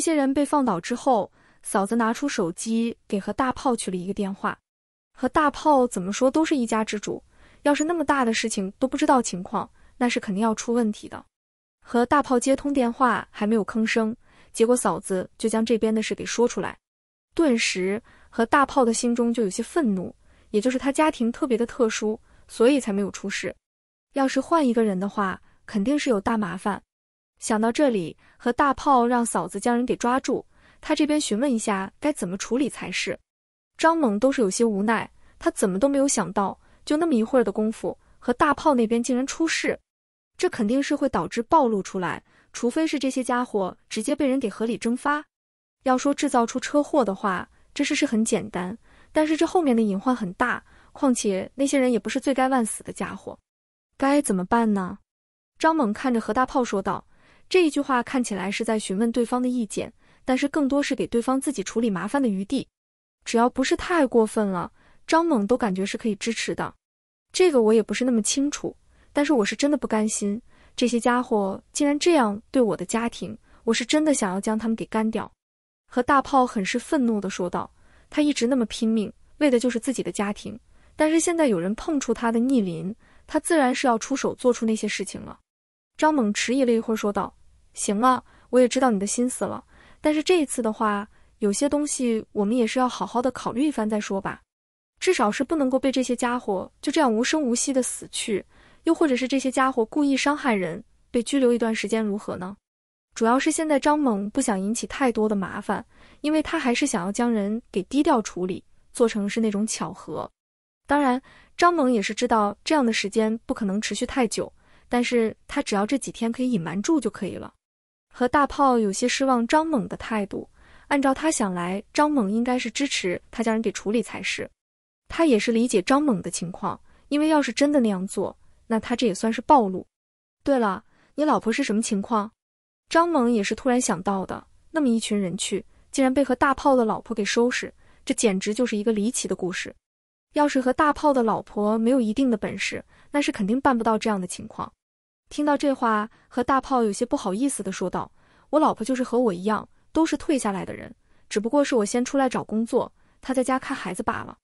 这些人被放倒之后，嫂子拿出手机给何大炮去了一个电话。何大炮怎么说都是一家之主，要是那么大的事情都不知道情况，那是肯定要出问题的。何大炮接通电话还没有吭声，结果嫂子就将这边的事给说出来，顿时何大炮的心中就有些愤怒。也就是他家庭特别的特殊，所以才没有出事。要是换一个人的话，肯定是有大麻烦。想到这里，何大炮让嫂子将人给抓住，他这边询问一下该怎么处理才是。张猛都是有些无奈，他怎么都没有想到，就那么一会儿的功夫，何大炮那边竟然出事，这肯定是会导致暴露出来，除非是这些家伙直接被人给合理蒸发。要说制造出车祸的话，这事是很简单，但是这后面的隐患很大，况且那些人也不是罪该万死的家伙，该怎么办呢？张猛看着何大炮说道。这一句话看起来是在询问对方的意见，但是更多是给对方自己处理麻烦的余地。只要不是太过分了，张猛都感觉是可以支持的。这个我也不是那么清楚，但是我是真的不甘心，这些家伙竟然这样对我的家庭，我是真的想要将他们给干掉。和大炮很是愤怒的说道：“他一直那么拼命，为的就是自己的家庭，但是现在有人碰触他的逆鳞，他自然是要出手做出那些事情了。”张猛迟疑了一会儿说道。行了，我也知道你的心思了，但是这一次的话，有些东西我们也是要好好的考虑一番再说吧。至少是不能够被这些家伙就这样无声无息的死去，又或者是这些家伙故意伤害人，被拘留一段时间如何呢？主要是现在张猛不想引起太多的麻烦，因为他还是想要将人给低调处理，做成是那种巧合。当然，张猛也是知道这样的时间不可能持续太久，但是他只要这几天可以隐瞒住就可以了。和大炮有些失望，张猛的态度。按照他想来，张猛应该是支持他将人给处理才是。他也是理解张猛的情况，因为要是真的那样做，那他这也算是暴露。对了，你老婆是什么情况？张猛也是突然想到的，那么一群人去，竟然被和大炮的老婆给收拾，这简直就是一个离奇的故事。要是和大炮的老婆没有一定的本事，那是肯定办不到这样的情况。听到这话，和大炮有些不好意思的说道：“我老婆就是和我一样，都是退下来的人，只不过是我先出来找工作，她在家看孩子罢了。”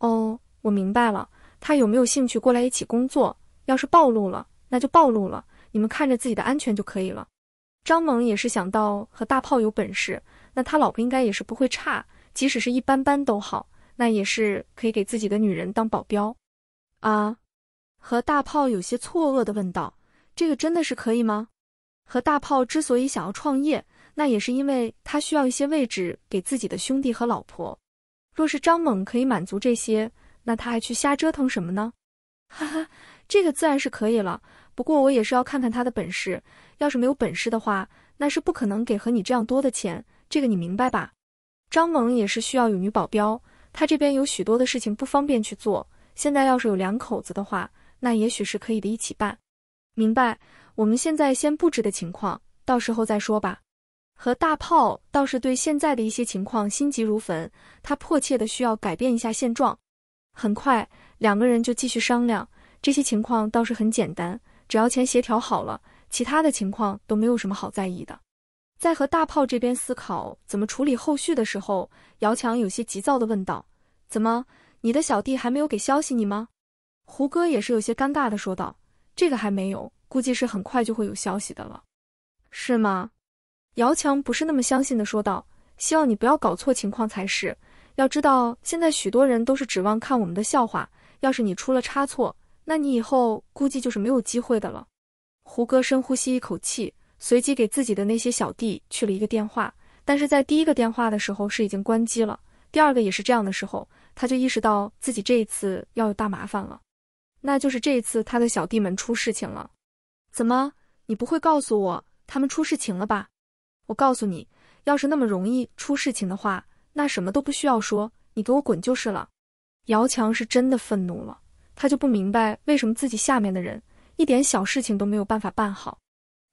哦，我明白了。她有没有兴趣过来一起工作？要是暴露了，那就暴露了。你们看着自己的安全就可以了。张猛也是想到和大炮有本事，那他老婆应该也是不会差，即使是一般般都好，那也是可以给自己的女人当保镖。啊？和大炮有些错愕的问道。这个真的是可以吗？和大炮之所以想要创业，那也是因为他需要一些位置给自己的兄弟和老婆。若是张猛可以满足这些，那他还去瞎折腾什么呢？哈哈，这个自然是可以了。不过我也是要看看他的本事，要是没有本事的话，那是不可能给和你这样多的钱。这个你明白吧？张猛也是需要有女保镖，他这边有许多的事情不方便去做。现在要是有两口子的话，那也许是可以的一起办。明白，我们现在先布置的情况，到时候再说吧。和大炮倒是对现在的一些情况心急如焚，他迫切的需要改变一下现状。很快，两个人就继续商量这些情况，倒是很简单，只要钱协调好了，其他的情况都没有什么好在意的。在和大炮这边思考怎么处理后续的时候，姚强有些急躁的问道：“怎么，你的小弟还没有给消息你吗？”胡哥也是有些尴尬的说道。这个还没有，估计是很快就会有消息的了，是吗？姚强不是那么相信的说道：“希望你不要搞错情况才是。要知道，现在许多人都是指望看我们的笑话，要是你出了差错，那你以后估计就是没有机会的了。”胡歌深呼吸一口气，随即给自己的那些小弟去了一个电话，但是在第一个电话的时候是已经关机了，第二个也是这样的时候，他就意识到自己这一次要有大麻烦了。那就是这次他的小弟们出事情了，怎么你不会告诉我他们出事情了吧？我告诉你，要是那么容易出事情的话，那什么都不需要说，你给我滚就是了。姚强是真的愤怒了，他就不明白为什么自己下面的人一点小事情都没有办法办好。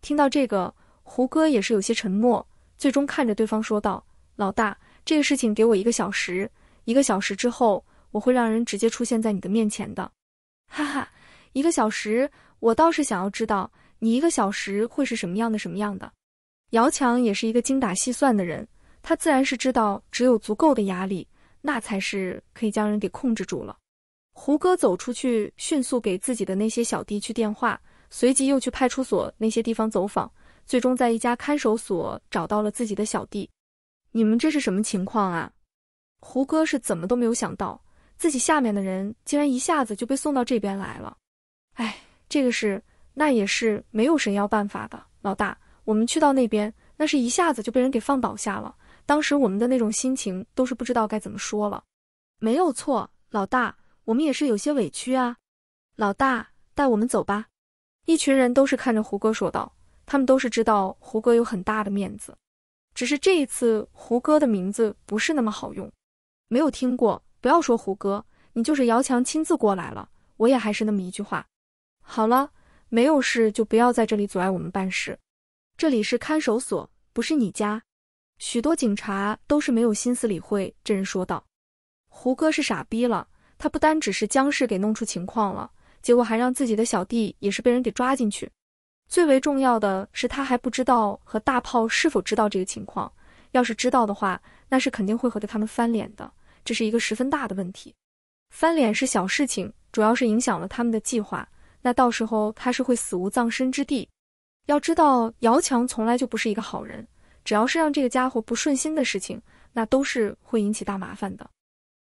听到这个，胡歌也是有些沉默，最终看着对方说道：“老大，这个事情给我一个小时，一个小时之后我会让人直接出现在你的面前的。”哈哈，一个小时，我倒是想要知道你一个小时会是什么样的，什么样的？姚强也是一个精打细算的人，他自然是知道，只有足够的压力，那才是可以将人给控制住了。胡歌走出去，迅速给自己的那些小弟去电话，随即又去派出所那些地方走访，最终在一家看守所找到了自己的小弟。你们这是什么情况啊？胡歌是怎么都没有想到。自己下面的人竟然一下子就被送到这边来了，哎，这个事那也是没有神妖办法的。老大，我们去到那边，那是一下子就被人给放倒下了。当时我们的那种心情都是不知道该怎么说了。没有错，老大，我们也是有些委屈啊。老大，带我们走吧。一群人都是看着胡歌说道，他们都是知道胡歌有很大的面子，只是这一次胡歌的名字不是那么好用，没有听过。不要说胡哥，你就是姚强亲自过来了，我也还是那么一句话。好了，没有事就不要在这里阻碍我们办事。这里是看守所，不是你家。许多警察都是没有心思理会这人说道。胡哥是傻逼了，他不单只是江氏给弄出情况了，结果还让自己的小弟也是被人给抓进去。最为重要的是，他还不知道和大炮是否知道这个情况。要是知道的话，那是肯定会和他们翻脸的。这是一个十分大的问题，翻脸是小事情，主要是影响了他们的计划。那到时候他是会死无葬身之地。要知道，姚强从来就不是一个好人，只要是让这个家伙不顺心的事情，那都是会引起大麻烦的。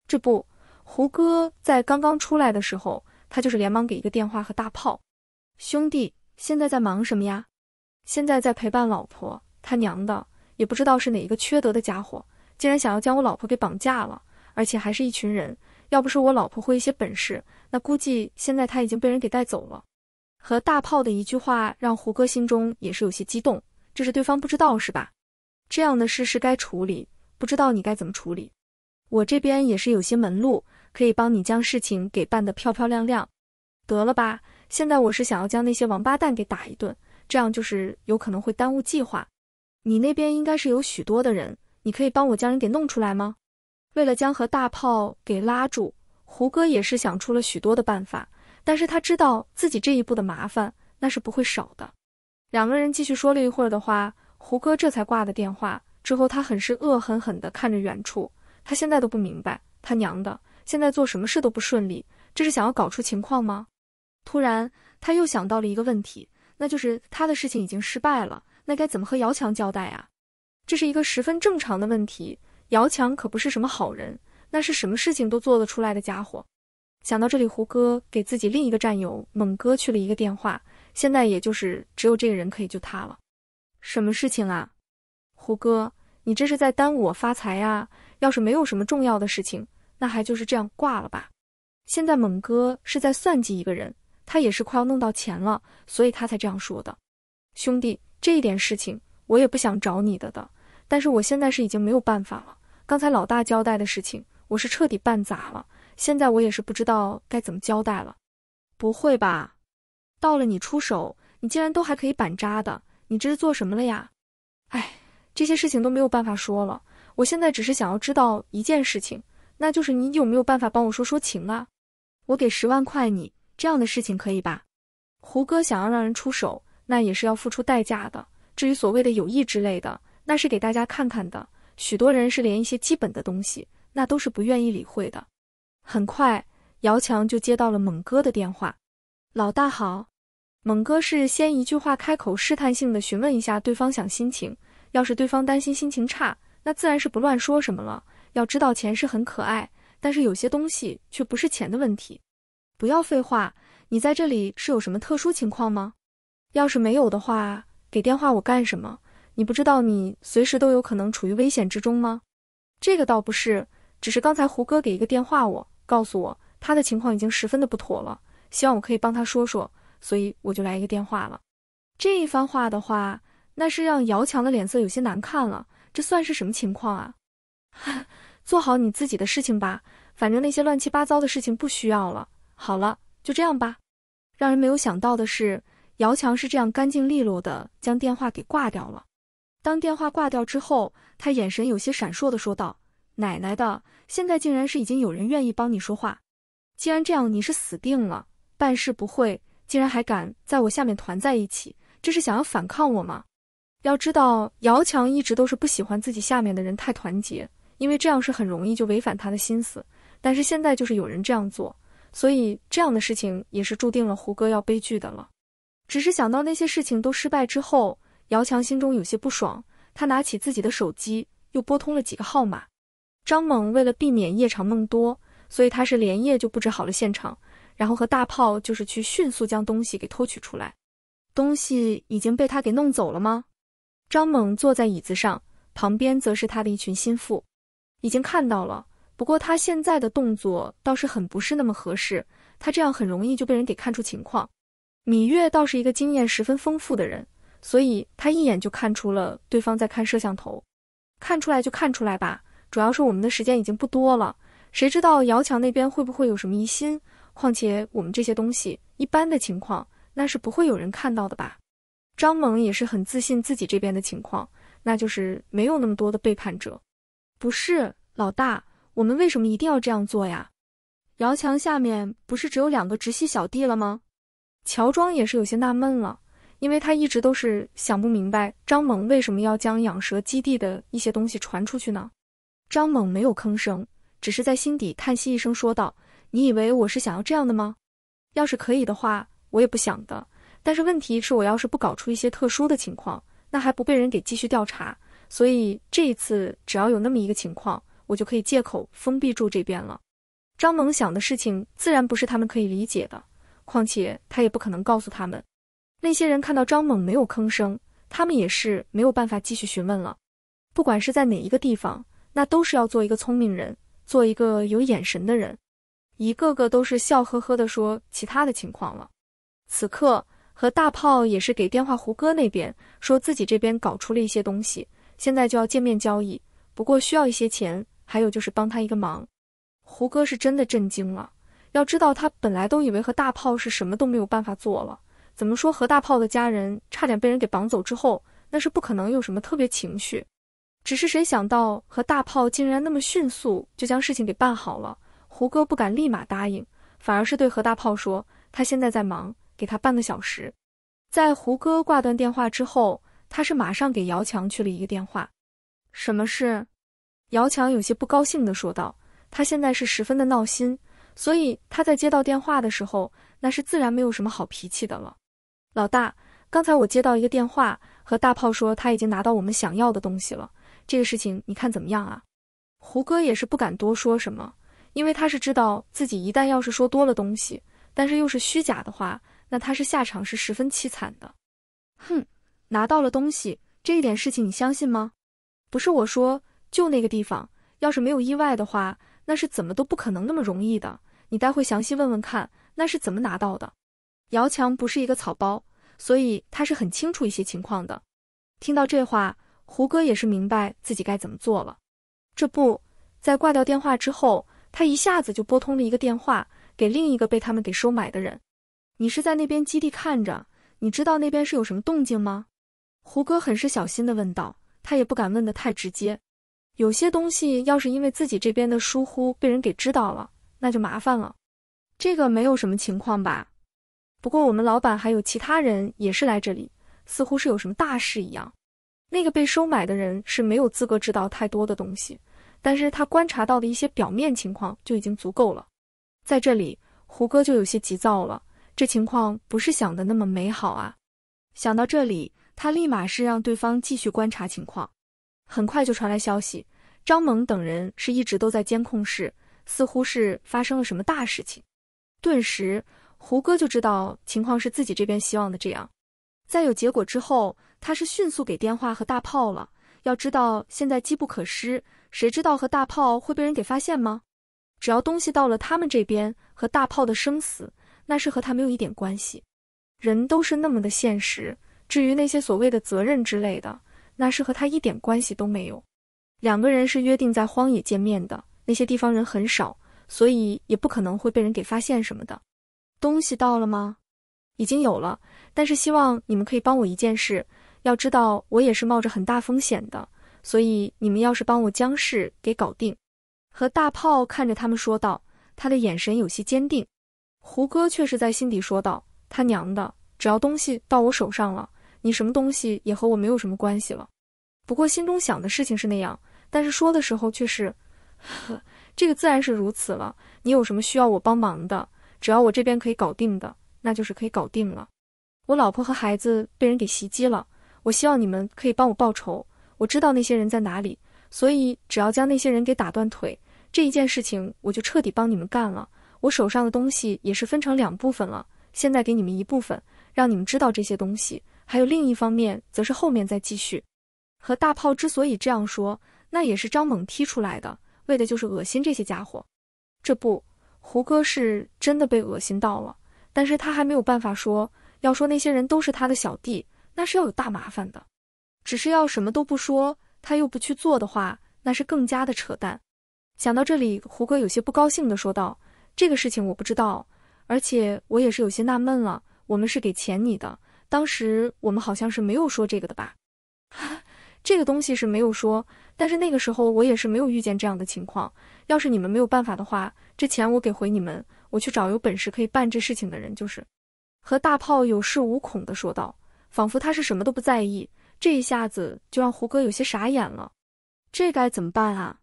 这不，胡歌在刚刚出来的时候，他就是连忙给一个电话和大炮：“兄弟，现在在忙什么呀？现在在陪伴老婆。他娘的，也不知道是哪一个缺德的家伙，竟然想要将我老婆给绑架了。”而且还是一群人，要不是我老婆会一些本事，那估计现在他已经被人给带走了。和大炮的一句话让胡歌心中也是有些激动，这是对方不知道是吧？这样的事是该处理，不知道你该怎么处理。我这边也是有些门路，可以帮你将事情给办得漂漂亮亮。得了吧，现在我是想要将那些王八蛋给打一顿，这样就是有可能会耽误计划。你那边应该是有许多的人，你可以帮我将人给弄出来吗？为了将和大炮给拉住，胡歌也是想出了许多的办法，但是他知道自己这一步的麻烦那是不会少的。两个人继续说了一会儿的话，胡歌这才挂了电话。之后他很是恶狠狠地看着远处，他现在都不明白，他娘的，现在做什么事都不顺利，这是想要搞出情况吗？突然他又想到了一个问题，那就是他的事情已经失败了，那该怎么和姚强交代啊？这是一个十分正常的问题。姚强可不是什么好人，那是什么事情都做得出来的家伙。想到这里，胡哥给自己另一个战友猛哥去了一个电话。现在也就是只有这个人可以救他了。什么事情啊？胡哥，你这是在耽误我发财呀！要是没有什么重要的事情，那还就是这样挂了吧？现在猛哥是在算计一个人，他也是快要弄到钱了，所以他才这样说的。兄弟，这一点事情我也不想找你的的，但是我现在是已经没有办法了。刚才老大交代的事情，我是彻底办砸了。现在我也是不知道该怎么交代了。不会吧？到了你出手，你竟然都还可以板扎的？你这是做什么了呀？哎，这些事情都没有办法说了。我现在只是想要知道一件事情，那就是你有没有办法帮我说说情啊？我给十万块，你这样的事情可以吧？胡哥想要让人出手，那也是要付出代价的。至于所谓的友谊之类的，那是给大家看看的。许多人是连一些基本的东西，那都是不愿意理会的。很快，姚强就接到了猛哥的电话。老大好，猛哥是先一句话开口，试探性的询问一下对方想心情。要是对方担心心情差，那自然是不乱说什么了。要知道钱是很可爱，但是有些东西却不是钱的问题。不要废话，你在这里是有什么特殊情况吗？要是没有的话，给电话我干什么？你不知道你随时都有可能处于危险之中吗？这个倒不是，只是刚才胡哥给一个电话，我告诉我他的情况已经十分的不妥了，希望我可以帮他说说，所以我就来一个电话了。这一番话的话，那是让姚强的脸色有些难看了。这算是什么情况啊？做好你自己的事情吧，反正那些乱七八糟的事情不需要了。好了，就这样吧。让人没有想到的是，姚强是这样干净利落的将电话给挂掉了。当电话挂掉之后，他眼神有些闪烁的说道：“奶奶的，现在竟然是已经有人愿意帮你说话。既然这样，你是死定了。办事不会，竟然还敢在我下面团在一起，这是想要反抗我吗？要知道，姚强一直都是不喜欢自己下面的人太团结，因为这样是很容易就违反他的心思。但是现在就是有人这样做，所以这样的事情也是注定了胡歌要悲剧的了。只是想到那些事情都失败之后。”姚强心中有些不爽，他拿起自己的手机，又拨通了几个号码。张猛为了避免夜长梦多，所以他是连夜就布置好了现场，然后和大炮就是去迅速将东西给偷取出来。东西已经被他给弄走了吗？张猛坐在椅子上，旁边则是他的一群心腹。已经看到了，不过他现在的动作倒是很不是那么合适，他这样很容易就被人给看出情况。芈月倒是一个经验十分丰富的人。所以他一眼就看出了对方在看摄像头，看出来就看出来吧。主要是我们的时间已经不多了，谁知道姚强那边会不会有什么疑心？况且我们这些东西，一般的情况那是不会有人看到的吧？张猛也是很自信自己这边的情况，那就是没有那么多的背叛者。不是老大，我们为什么一定要这样做呀？姚强下面不是只有两个直系小弟了吗？乔装也是有些纳闷了。因为他一直都是想不明白张猛为什么要将养蛇基地的一些东西传出去呢？张猛没有吭声，只是在心底叹息一声，说道：“你以为我是想要这样的吗？要是可以的话，我也不想的。但是问题是，我要是不搞出一些特殊的情况，那还不被人给继续调查？所以这一次，只要有那么一个情况，我就可以借口封闭住这边了。”张猛想的事情自然不是他们可以理解的，况且他也不可能告诉他们。那些人看到张猛没有吭声，他们也是没有办法继续询问了。不管是在哪一个地方，那都是要做一个聪明人，做一个有眼神的人。一个个都是笑呵呵的说其他的情况了。此刻，和大炮也是给电话胡歌那边说自己这边搞出了一些东西，现在就要见面交易，不过需要一些钱，还有就是帮他一个忙。胡歌是真的震惊了，要知道他本来都以为和大炮是什么都没有办法做了。怎么说？何大炮的家人差点被人给绑走之后，那是不可能有什么特别情绪。只是谁想到何大炮竟然那么迅速就将事情给办好了。胡歌不敢立马答应，反而是对何大炮说：“他现在在忙，给他半个小时。”在胡歌挂断电话之后，他是马上给姚强去了一个电话。什么事？姚强有些不高兴的说道：“他现在是十分的闹心，所以他在接到电话的时候，那是自然没有什么好脾气的了。”老大，刚才我接到一个电话，和大炮说他已经拿到我们想要的东西了。这个事情你看怎么样啊？胡哥也是不敢多说什么，因为他是知道自己一旦要是说多了东西，但是又是虚假的话，那他是下场是十分凄惨的。哼，拿到了东西这一点事情你相信吗？不是我说，就那个地方，要是没有意外的话，那是怎么都不可能那么容易的。你待会详细问问看，那是怎么拿到的？姚强不是一个草包，所以他是很清楚一些情况的。听到这话，胡歌也是明白自己该怎么做了。这不在挂掉电话之后，他一下子就拨通了一个电话，给另一个被他们给收买的人。你是在那边基地看着？你知道那边是有什么动静吗？胡歌很是小心的问道，他也不敢问的太直接。有些东西要是因为自己这边的疏忽被人给知道了，那就麻烦了。这个没有什么情况吧？不过，我们老板还有其他人也是来这里，似乎是有什么大事一样。那个被收买的人是没有资格知道太多的东西，但是他观察到的一些表面情况就已经足够了。在这里，胡歌就有些急躁了，这情况不是想的那么美好啊！想到这里，他立马是让对方继续观察情况。很快就传来消息，张萌等人是一直都在监控室，似乎是发生了什么大事情。顿时。胡歌就知道情况是自己这边希望的这样，在有结果之后，他是迅速给电话和大炮了。要知道现在机不可失，谁知道和大炮会被人给发现吗？只要东西到了他们这边，和大炮的生死那是和他没有一点关系。人都是那么的现实，至于那些所谓的责任之类的，那是和他一点关系都没有。两个人是约定在荒野见面的，那些地方人很少，所以也不可能会被人给发现什么的。东西到了吗？已经有了，但是希望你们可以帮我一件事。要知道，我也是冒着很大风险的，所以你们要是帮我将事给搞定。和大炮看着他们说道，他的眼神有些坚定。胡歌却是在心底说道：“他娘的，只要东西到我手上了，你什么东西也和我没有什么关系了。”不过心中想的事情是那样，但是说的时候却是：“呵，这个自然是如此了。你有什么需要我帮忙的？”只要我这边可以搞定的，那就是可以搞定了。我老婆和孩子被人给袭击了，我希望你们可以帮我报仇。我知道那些人在哪里，所以只要将那些人给打断腿，这一件事情我就彻底帮你们干了。我手上的东西也是分成两部分了，现在给你们一部分，让你们知道这些东西。还有另一方面，则是后面再继续。和大炮之所以这样说，那也是张猛踢出来的，为的就是恶心这些家伙。这不。胡歌是真的被恶心到了，但是他还没有办法说。要说那些人都是他的小弟，那是要有大麻烦的。只是要什么都不说，他又不去做的话，那是更加的扯淡。想到这里，胡歌有些不高兴地说道：“这个事情我不知道，而且我也是有些纳闷了。我们是给钱你的，当时我们好像是没有说这个的吧？”这个东西是没有说，但是那个时候我也是没有遇见这样的情况。要是你们没有办法的话，这钱我给回你们，我去找有本事可以办这事情的人就是。和大炮有恃无恐的说道，仿佛他是什么都不在意。这一下子就让胡哥有些傻眼了，这该怎么办啊？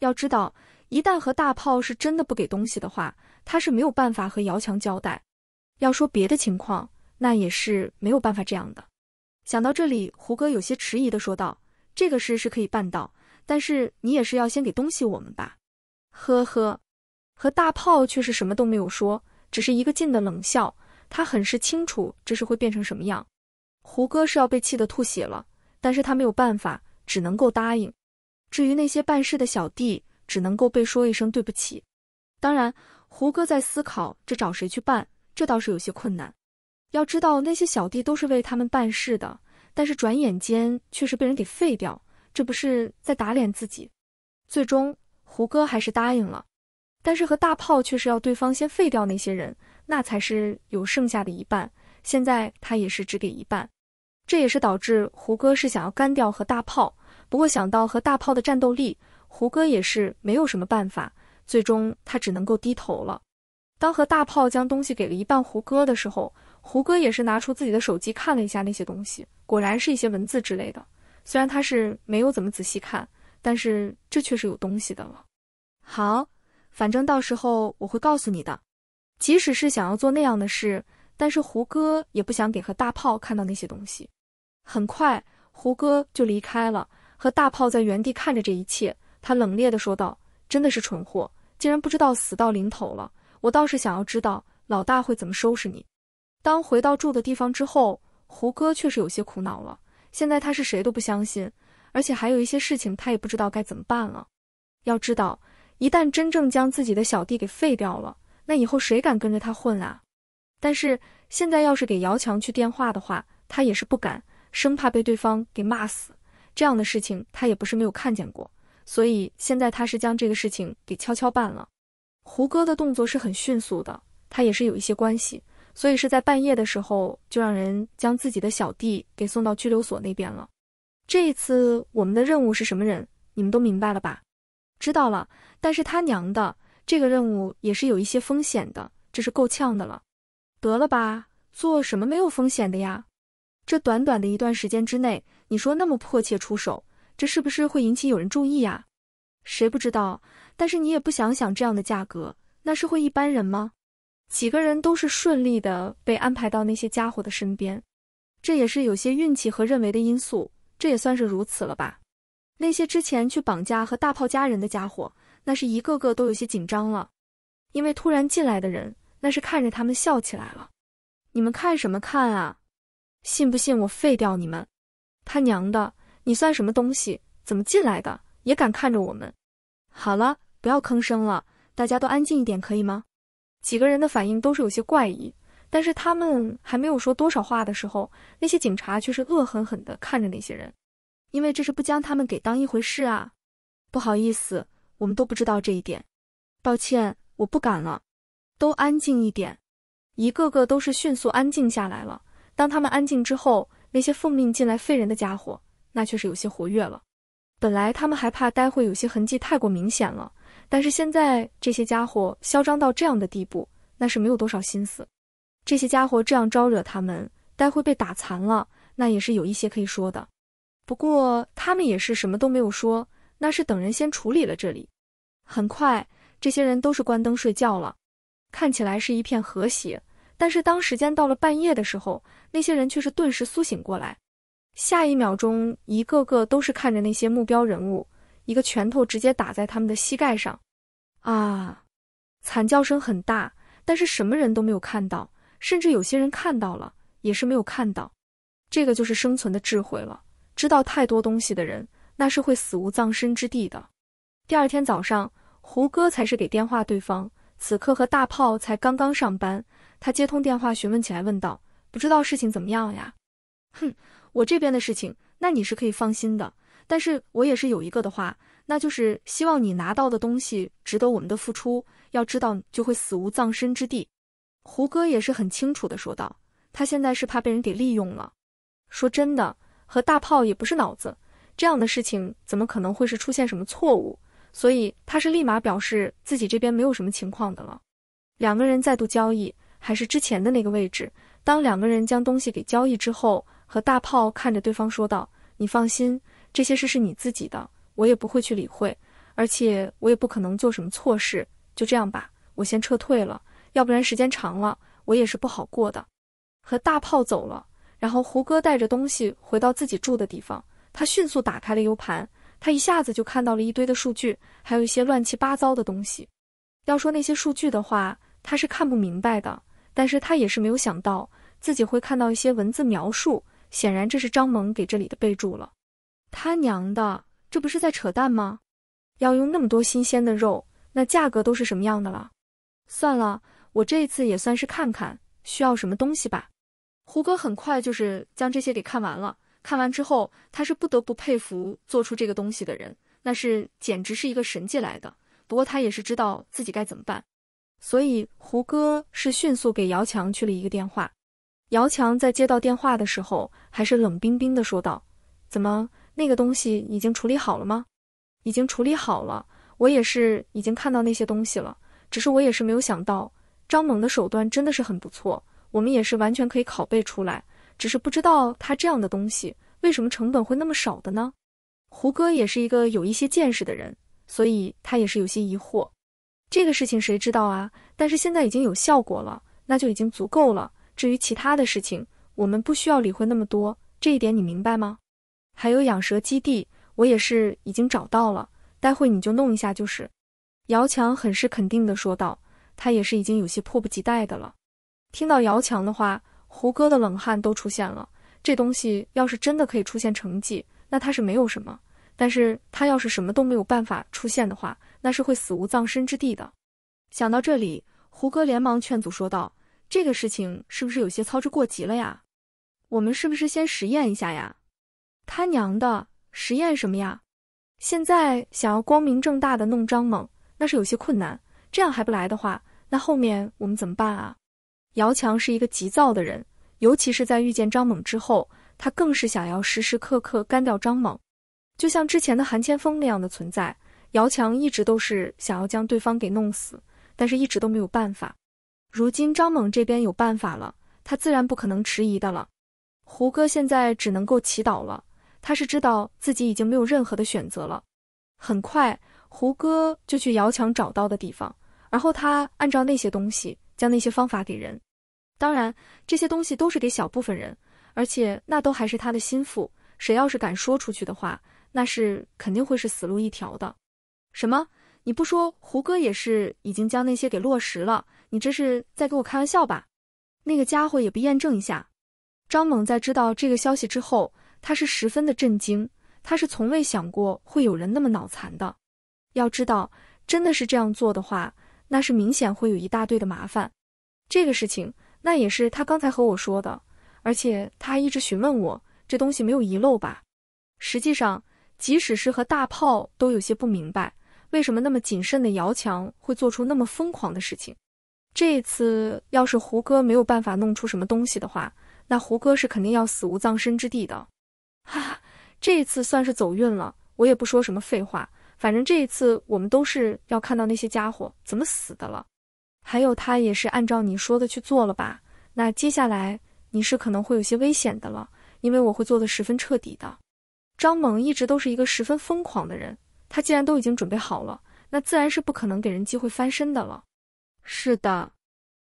要知道，一旦和大炮是真的不给东西的话，他是没有办法和姚强交代。要说别的情况，那也是没有办法这样的。想到这里，胡歌有些迟疑的说道：“这个事是可以办到，但是你也是要先给东西我们吧。”呵呵，和大炮却是什么都没有说，只是一个劲的冷笑。他很是清楚这事会变成什么样。胡歌是要被气得吐血了，但是他没有办法，只能够答应。至于那些办事的小弟，只能够被说一声对不起。当然，胡歌在思考这找谁去办，这倒是有些困难。要知道那些小弟都是为他们办事的，但是转眼间却是被人给废掉，这不是在打脸自己？最终，胡歌还是答应了，但是和大炮却是要对方先废掉那些人，那才是有剩下的一半。现在他也是只给一半，这也是导致胡歌是想要干掉和大炮。不过想到和大炮的战斗力，胡歌也是没有什么办法，最终他只能够低头了。当和大炮将东西给了一半胡歌的时候。胡歌也是拿出自己的手机看了一下那些东西，果然是一些文字之类的。虽然他是没有怎么仔细看，但是这确实有东西的了。好，反正到时候我会告诉你的。即使是想要做那样的事，但是胡歌也不想给和大炮看到那些东西。很快，胡歌就离开了，和大炮在原地看着这一切。他冷冽的说道：“真的是蠢货，竟然不知道死到临头了。我倒是想要知道老大会怎么收拾你。”当回到住的地方之后，胡歌却是有些苦恼了。现在他是谁都不相信，而且还有一些事情他也不知道该怎么办了。要知道，一旦真正将自己的小弟给废掉了，那以后谁敢跟着他混啊？但是现在要是给姚强去电话的话，他也是不敢，生怕被对方给骂死。这样的事情他也不是没有看见过，所以现在他是将这个事情给悄悄办了。胡歌的动作是很迅速的，他也是有一些关系。所以是在半夜的时候，就让人将自己的小弟给送到拘留所那边了。这一次我们的任务是什么人？你们都明白了吧？知道了，但是他娘的，这个任务也是有一些风险的，这是够呛的了。得了吧，做什么没有风险的呀？这短短的一段时间之内，你说那么迫切出手，这是不是会引起有人注意呀？谁不知道？但是你也不想想，这样的价格，那是会一般人吗？几个人都是顺利的被安排到那些家伙的身边，这也是有些运气和认为的因素，这也算是如此了吧。那些之前去绑架和大炮家人的家伙，那是一个个都有些紧张了，因为突然进来的人，那是看着他们笑起来了。你们看什么看啊？信不信我废掉你们？他娘的，你算什么东西？怎么进来的？也敢看着我们？好了，不要吭声了，大家都安静一点，可以吗？几个人的反应都是有些怪异，但是他们还没有说多少话的时候，那些警察却是恶狠狠地看着那些人，因为这是不将他们给当一回事啊！不好意思，我们都不知道这一点，抱歉，我不敢了。都安静一点！一个个都是迅速安静下来了。当他们安静之后，那些奉命进来废人的家伙，那却是有些活跃了。本来他们还怕待会有些痕迹太过明显了。但是现在这些家伙嚣张到这样的地步，那是没有多少心思。这些家伙这样招惹他们，待会被打残了，那也是有一些可以说的。不过他们也是什么都没有说，那是等人先处理了这里。很快，这些人都是关灯睡觉了，看起来是一片和谐。但是当时间到了半夜的时候，那些人却是顿时苏醒过来，下一秒钟，一个个都是看着那些目标人物。一个拳头直接打在他们的膝盖上，啊！惨叫声很大，但是什么人都没有看到，甚至有些人看到了也是没有看到。这个就是生存的智慧了，知道太多东西的人，那是会死无葬身之地的。第二天早上，胡歌才是给电话对方，此刻和大炮才刚刚上班，他接通电话询问起来，问道：“不知道事情怎么样呀？”“哼，我这边的事情，那你是可以放心的。”但是我也是有一个的话，那就是希望你拿到的东西值得我们的付出。要知道，就会死无葬身之地。胡哥也是很清楚的说道，他现在是怕被人给利用了。说真的，和大炮也不是脑子，这样的事情怎么可能会是出现什么错误？所以他是立马表示自己这边没有什么情况的了。两个人再度交易，还是之前的那个位置。当两个人将东西给交易之后，和大炮看着对方说道：“你放心。”这些事是你自己的，我也不会去理会，而且我也不可能做什么错事。就这样吧，我先撤退了。要不然时间长了，我也是不好过的。和大炮走了，然后胡歌带着东西回到自己住的地方。他迅速打开了 U 盘，他一下子就看到了一堆的数据，还有一些乱七八糟的东西。要说那些数据的话，他是看不明白的。但是他也是没有想到自己会看到一些文字描述，显然这是张萌给这里的备注了。他娘的，这不是在扯淡吗？要用那么多新鲜的肉，那价格都是什么样的了？算了，我这次也算是看看需要什么东西吧。胡歌很快就是将这些给看完了，看完之后，他是不得不佩服做出这个东西的人，那是简直是一个神迹来的。不过他也是知道自己该怎么办，所以胡歌是迅速给姚强去了一个电话。姚强在接到电话的时候，还是冷冰冰的说道：“怎么？”那个东西已经处理好了吗？已经处理好了，我也是已经看到那些东西了。只是我也是没有想到，张萌的手段真的是很不错，我们也是完全可以拷贝出来。只是不知道他这样的东西为什么成本会那么少的呢？胡哥也是一个有一些见识的人，所以他也是有些疑惑。这个事情谁知道啊？但是现在已经有效果了，那就已经足够了。至于其他的事情，我们不需要理会那么多。这一点你明白吗？还有养蛇基地，我也是已经找到了，待会你就弄一下就是。姚强很是肯定的说道，他也是已经有些迫不及待的了。听到姚强的话，胡歌的冷汗都出现了。这东西要是真的可以出现成绩，那他是没有什么；但是他要是什么都没有办法出现的话，那是会死无葬身之地的。想到这里，胡歌连忙劝阻说道：“这个事情是不是有些操之过急了呀？我们是不是先实验一下呀？”他娘的，实验什么呀？现在想要光明正大的弄张猛，那是有些困难。这样还不来的话，那后面我们怎么办啊？姚强是一个急躁的人，尤其是在遇见张猛之后，他更是想要时时刻刻干掉张猛。就像之前的韩千峰那样的存在，姚强一直都是想要将对方给弄死，但是一直都没有办法。如今张猛这边有办法了，他自然不可能迟疑的了。胡哥现在只能够祈祷了。他是知道自己已经没有任何的选择了。很快，胡歌就去姚强找到的地方，然后他按照那些东西将那些方法给人。当然，这些东西都是给小部分人，而且那都还是他的心腹。谁要是敢说出去的话，那是肯定会是死路一条的。什么？你不说，胡歌也是已经将那些给落实了。你这是在给我开玩笑吧？那个家伙也不验证一下。张猛在知道这个消息之后。他是十分的震惊，他是从未想过会有人那么脑残的。要知道，真的是这样做的话，那是明显会有一大堆的麻烦。这个事情，那也是他刚才和我说的，而且他还一直询问我这东西没有遗漏吧。实际上，即使是和大炮都有些不明白，为什么那么谨慎的姚强会做出那么疯狂的事情。这次要是胡歌没有办法弄出什么东西的话，那胡歌是肯定要死无葬身之地的。哈哈，这一次算是走运了。我也不说什么废话，反正这一次我们都是要看到那些家伙怎么死的了。还有他也是按照你说的去做了吧？那接下来你是可能会有些危险的了，因为我会做的十分彻底的。张猛一直都是一个十分疯狂的人，他既然都已经准备好了，那自然是不可能给人机会翻身的了。是的，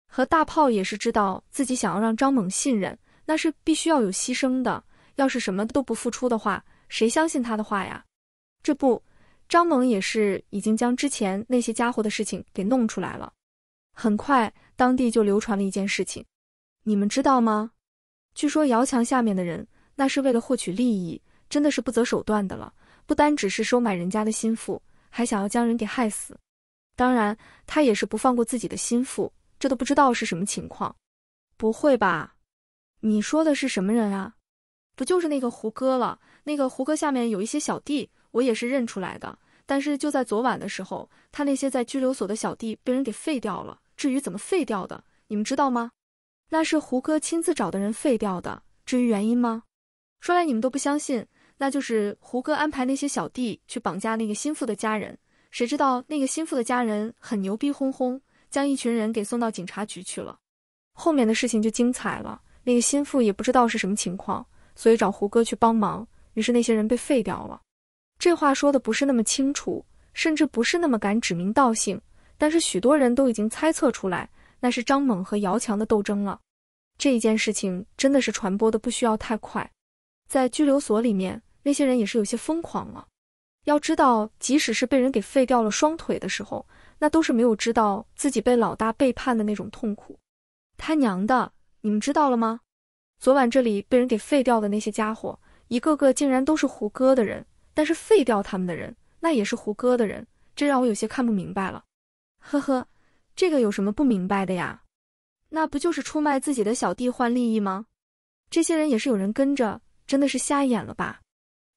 和大炮也是知道自己想要让张猛信任，那是必须要有牺牲的。要是什么都不付出的话，谁相信他的话呀？这不，张猛也是已经将之前那些家伙的事情给弄出来了。很快，当地就流传了一件事情，你们知道吗？据说姚强下面的人，那是为了获取利益，真的是不择手段的了。不单只是收买人家的心腹，还想要将人给害死。当然，他也是不放过自己的心腹，这都不知道是什么情况。不会吧？你说的是什么人啊？不就是那个胡哥了？那个胡哥下面有一些小弟，我也是认出来的。但是就在昨晚的时候，他那些在拘留所的小弟被人给废掉了。至于怎么废掉的，你们知道吗？那是胡哥亲自找的人废掉的。至于原因吗？说来你们都不相信，那就是胡哥安排那些小弟去绑架那个心腹的家人。谁知道那个心腹的家人很牛逼哄哄，将一群人给送到警察局去了。后面的事情就精彩了。那个心腹也不知道是什么情况。所以找胡歌去帮忙，于是那些人被废掉了。这话说的不是那么清楚，甚至不是那么敢指名道姓。但是许多人都已经猜测出来，那是张猛和姚强的斗争了。这一件事情真的是传播的不需要太快。在拘留所里面，那些人也是有些疯狂了。要知道，即使是被人给废掉了双腿的时候，那都是没有知道自己被老大背叛的那种痛苦。他娘的，你们知道了吗？昨晚这里被人给废掉的那些家伙，一个个竟然都是胡歌的人，但是废掉他们的人，那也是胡歌的人，这让我有些看不明白了。呵呵，这个有什么不明白的呀？那不就是出卖自己的小弟换利益吗？这些人也是有人跟着，真的是瞎眼了吧？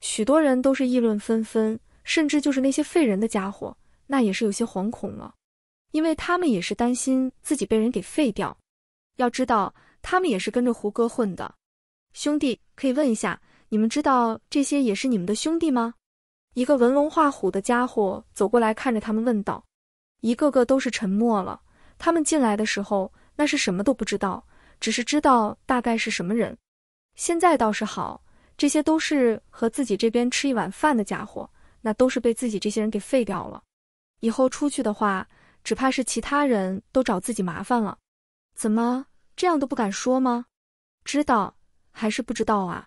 许多人都是议论纷纷，甚至就是那些废人的家伙，那也是有些惶恐了，因为他们也是担心自己被人给废掉。要知道。他们也是跟着胡哥混的，兄弟可以问一下，你们知道这些也是你们的兄弟吗？一个文龙画虎的家伙走过来看着他们问道，一个个都是沉默了。他们进来的时候那是什么都不知道，只是知道大概是什么人。现在倒是好，这些都是和自己这边吃一碗饭的家伙，那都是被自己这些人给废掉了。以后出去的话，只怕是其他人都找自己麻烦了。怎么？这样都不敢说吗？知道还是不知道啊？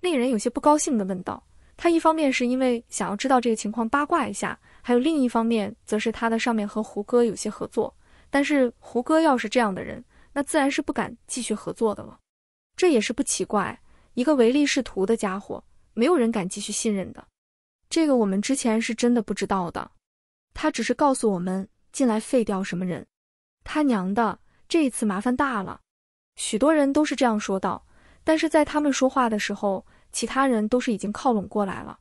那人有些不高兴的问道。他一方面是因为想要知道这个情况八卦一下，还有另一方面则是他的上面和胡歌有些合作。但是胡歌要是这样的人，那自然是不敢继续合作的了。这也是不奇怪，一个唯利是图的家伙，没有人敢继续信任的。这个我们之前是真的不知道的，他只是告诉我们进来废掉什么人。他娘的！这一次麻烦大了，许多人都是这样说道。但是在他们说话的时候，其他人都是已经靠拢过来了。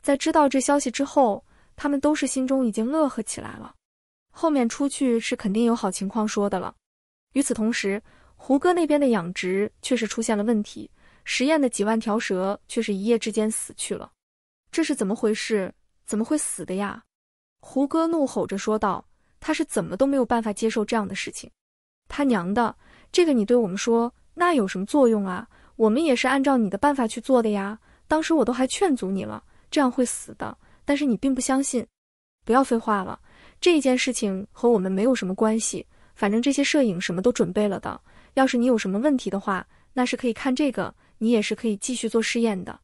在知道这消息之后，他们都是心中已经乐呵起来了。后面出去是肯定有好情况说的了。与此同时，胡歌那边的养殖却是出现了问题，实验的几万条蛇却是一夜之间死去了。这是怎么回事？怎么会死的呀？胡歌怒吼着说道，他是怎么都没有办法接受这样的事情。他娘的，这个你对我们说，那有什么作用啊？我们也是按照你的办法去做的呀。当时我都还劝阻你了，这样会死的。但是你并不相信。不要废话了，这一件事情和我们没有什么关系。反正这些摄影什么都准备了的。要是你有什么问题的话，那是可以看这个，你也是可以继续做试验的。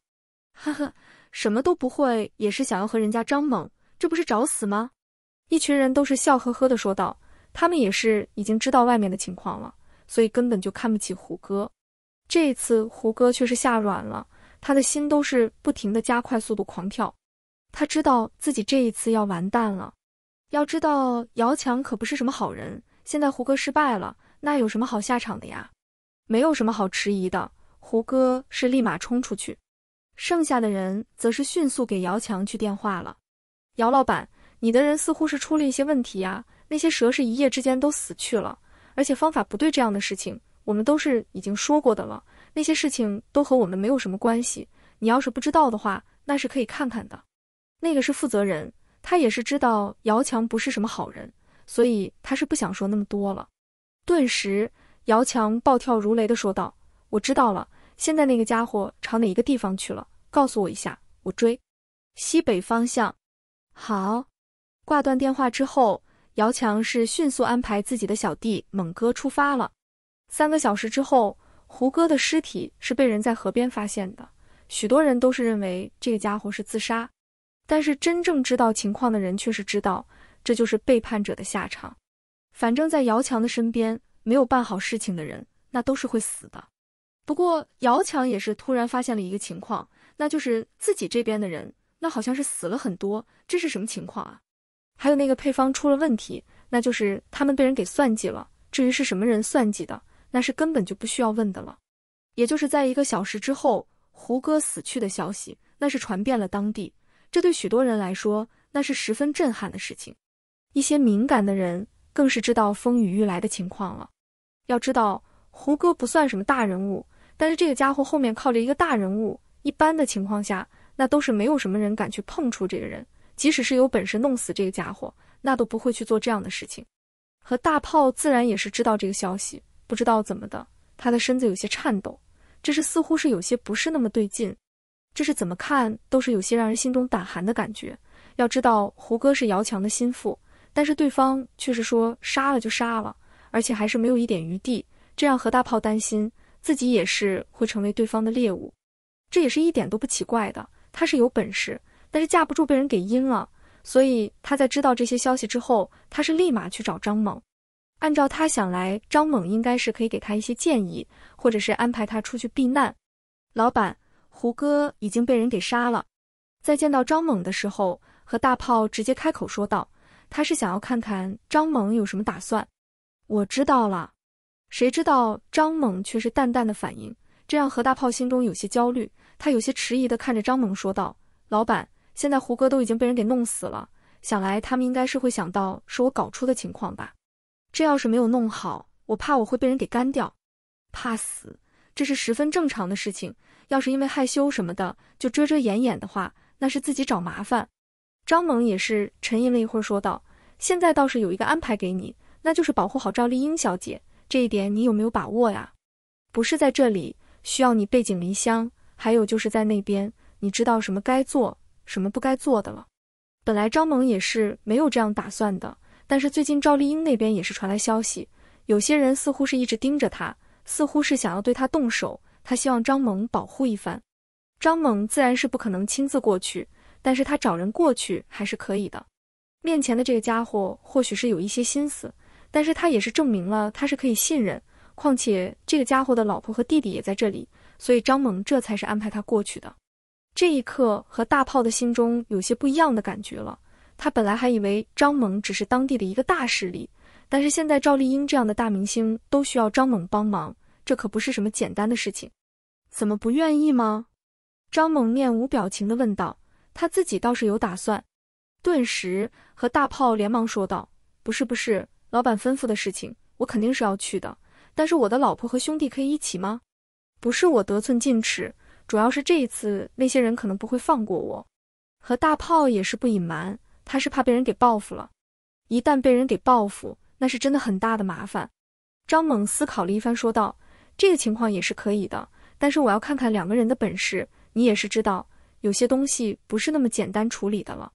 呵呵，什么都不会，也是想要和人家张猛，这不是找死吗？一群人都是笑呵呵的说道。他们也是已经知道外面的情况了，所以根本就看不起胡歌。这一次胡歌却是吓软了，他的心都是不停的加快速度狂跳。他知道自己这一次要完蛋了。要知道姚强可不是什么好人，现在胡歌失败了，那有什么好下场的呀？没有什么好迟疑的，胡歌是立马冲出去，剩下的人则是迅速给姚强去电话了。姚老板，你的人似乎是出了一些问题呀？那些蛇是一夜之间都死去了，而且方法不对。这样的事情我们都是已经说过的了，那些事情都和我们没有什么关系。你要是不知道的话，那是可以看看的。那个是负责人，他也是知道姚强不是什么好人，所以他是不想说那么多了。顿时，姚强暴跳如雷的说道：“我知道了，现在那个家伙朝哪一个地方去了？告诉我一下，我追。”西北方向。好。挂断电话之后。姚强是迅速安排自己的小弟猛哥出发了。三个小时之后，胡哥的尸体是被人在河边发现的。许多人都是认为这个家伙是自杀，但是真正知道情况的人却是知道，这就是背叛者的下场。反正，在姚强的身边没有办好事情的人，那都是会死的。不过，姚强也是突然发现了一个情况，那就是自己这边的人，那好像是死了很多，这是什么情况啊？还有那个配方出了问题，那就是他们被人给算计了。至于是什么人算计的，那是根本就不需要问的了。也就是在一个小时之后，胡歌死去的消息那是传遍了当地，这对许多人来说那是十分震撼的事情。一些敏感的人更是知道风雨欲来的情况了。要知道，胡歌不算什么大人物，但是这个家伙后面靠着一个大人物，一般的情况下，那都是没有什么人敢去碰触这个人。即使是有本事弄死这个家伙，那都不会去做这样的事情。何大炮自然也是知道这个消息，不知道怎么的，他的身子有些颤抖，这是似乎是有些不是那么对劲，这是怎么看都是有些让人心中胆寒的感觉。要知道，胡歌是姚强的心腹，但是对方却是说杀了就杀了，而且还是没有一点余地，这让何大炮担心自己也是会成为对方的猎物。这也是一点都不奇怪的，他是有本事。但是架不住被人给阴了，所以他在知道这些消息之后，他是立马去找张猛。按照他想来，张猛应该是可以给他一些建议，或者是安排他出去避难。老板，胡哥已经被人给杀了。在见到张猛的时候，何大炮直接开口说道：“他是想要看看张猛有什么打算。”我知道了。谁知道张猛却是淡淡的反应，这让何大炮心中有些焦虑。他有些迟疑的看着张猛说道：“老板。”现在胡歌都已经被人给弄死了，想来他们应该是会想到是我搞出的情况吧？这要是没有弄好，我怕我会被人给干掉，怕死这是十分正常的事情。要是因为害羞什么的就遮遮掩掩的话，那是自己找麻烦。张萌也是沉吟了一会儿，说道：“现在倒是有一个安排给你，那就是保护好赵丽颖小姐，这一点你有没有把握呀？不是在这里，需要你背井离乡，还有就是在那边，你知道什么该做。”什么不该做的了？本来张萌也是没有这样打算的，但是最近赵丽英那边也是传来消息，有些人似乎是一直盯着他，似乎是想要对他动手。他希望张萌保护一番。张萌自然是不可能亲自过去，但是他找人过去还是可以的。面前的这个家伙或许是有一些心思，但是他也是证明了他是可以信任。况且这个家伙的老婆和弟弟也在这里，所以张萌这才是安排他过去的。这一刻，和大炮的心中有些不一样的感觉了。他本来还以为张猛只是当地的一个大势力，但是现在赵丽英这样的大明星都需要张猛帮忙，这可不是什么简单的事情。怎么不愿意吗？张猛面无表情地问道。他自己倒是有打算。顿时，和大炮连忙说道：“不是，不是，老板吩咐的事情，我肯定是要去的。但是我的老婆和兄弟可以一起吗？不是我得寸进尺。”主要是这一次，那些人可能不会放过我。和大炮也是不隐瞒，他是怕被人给报复了。一旦被人给报复，那是真的很大的麻烦。张猛思考了一番，说道：“这个情况也是可以的，但是我要看看两个人的本事。你也是知道，有些东西不是那么简单处理的了。”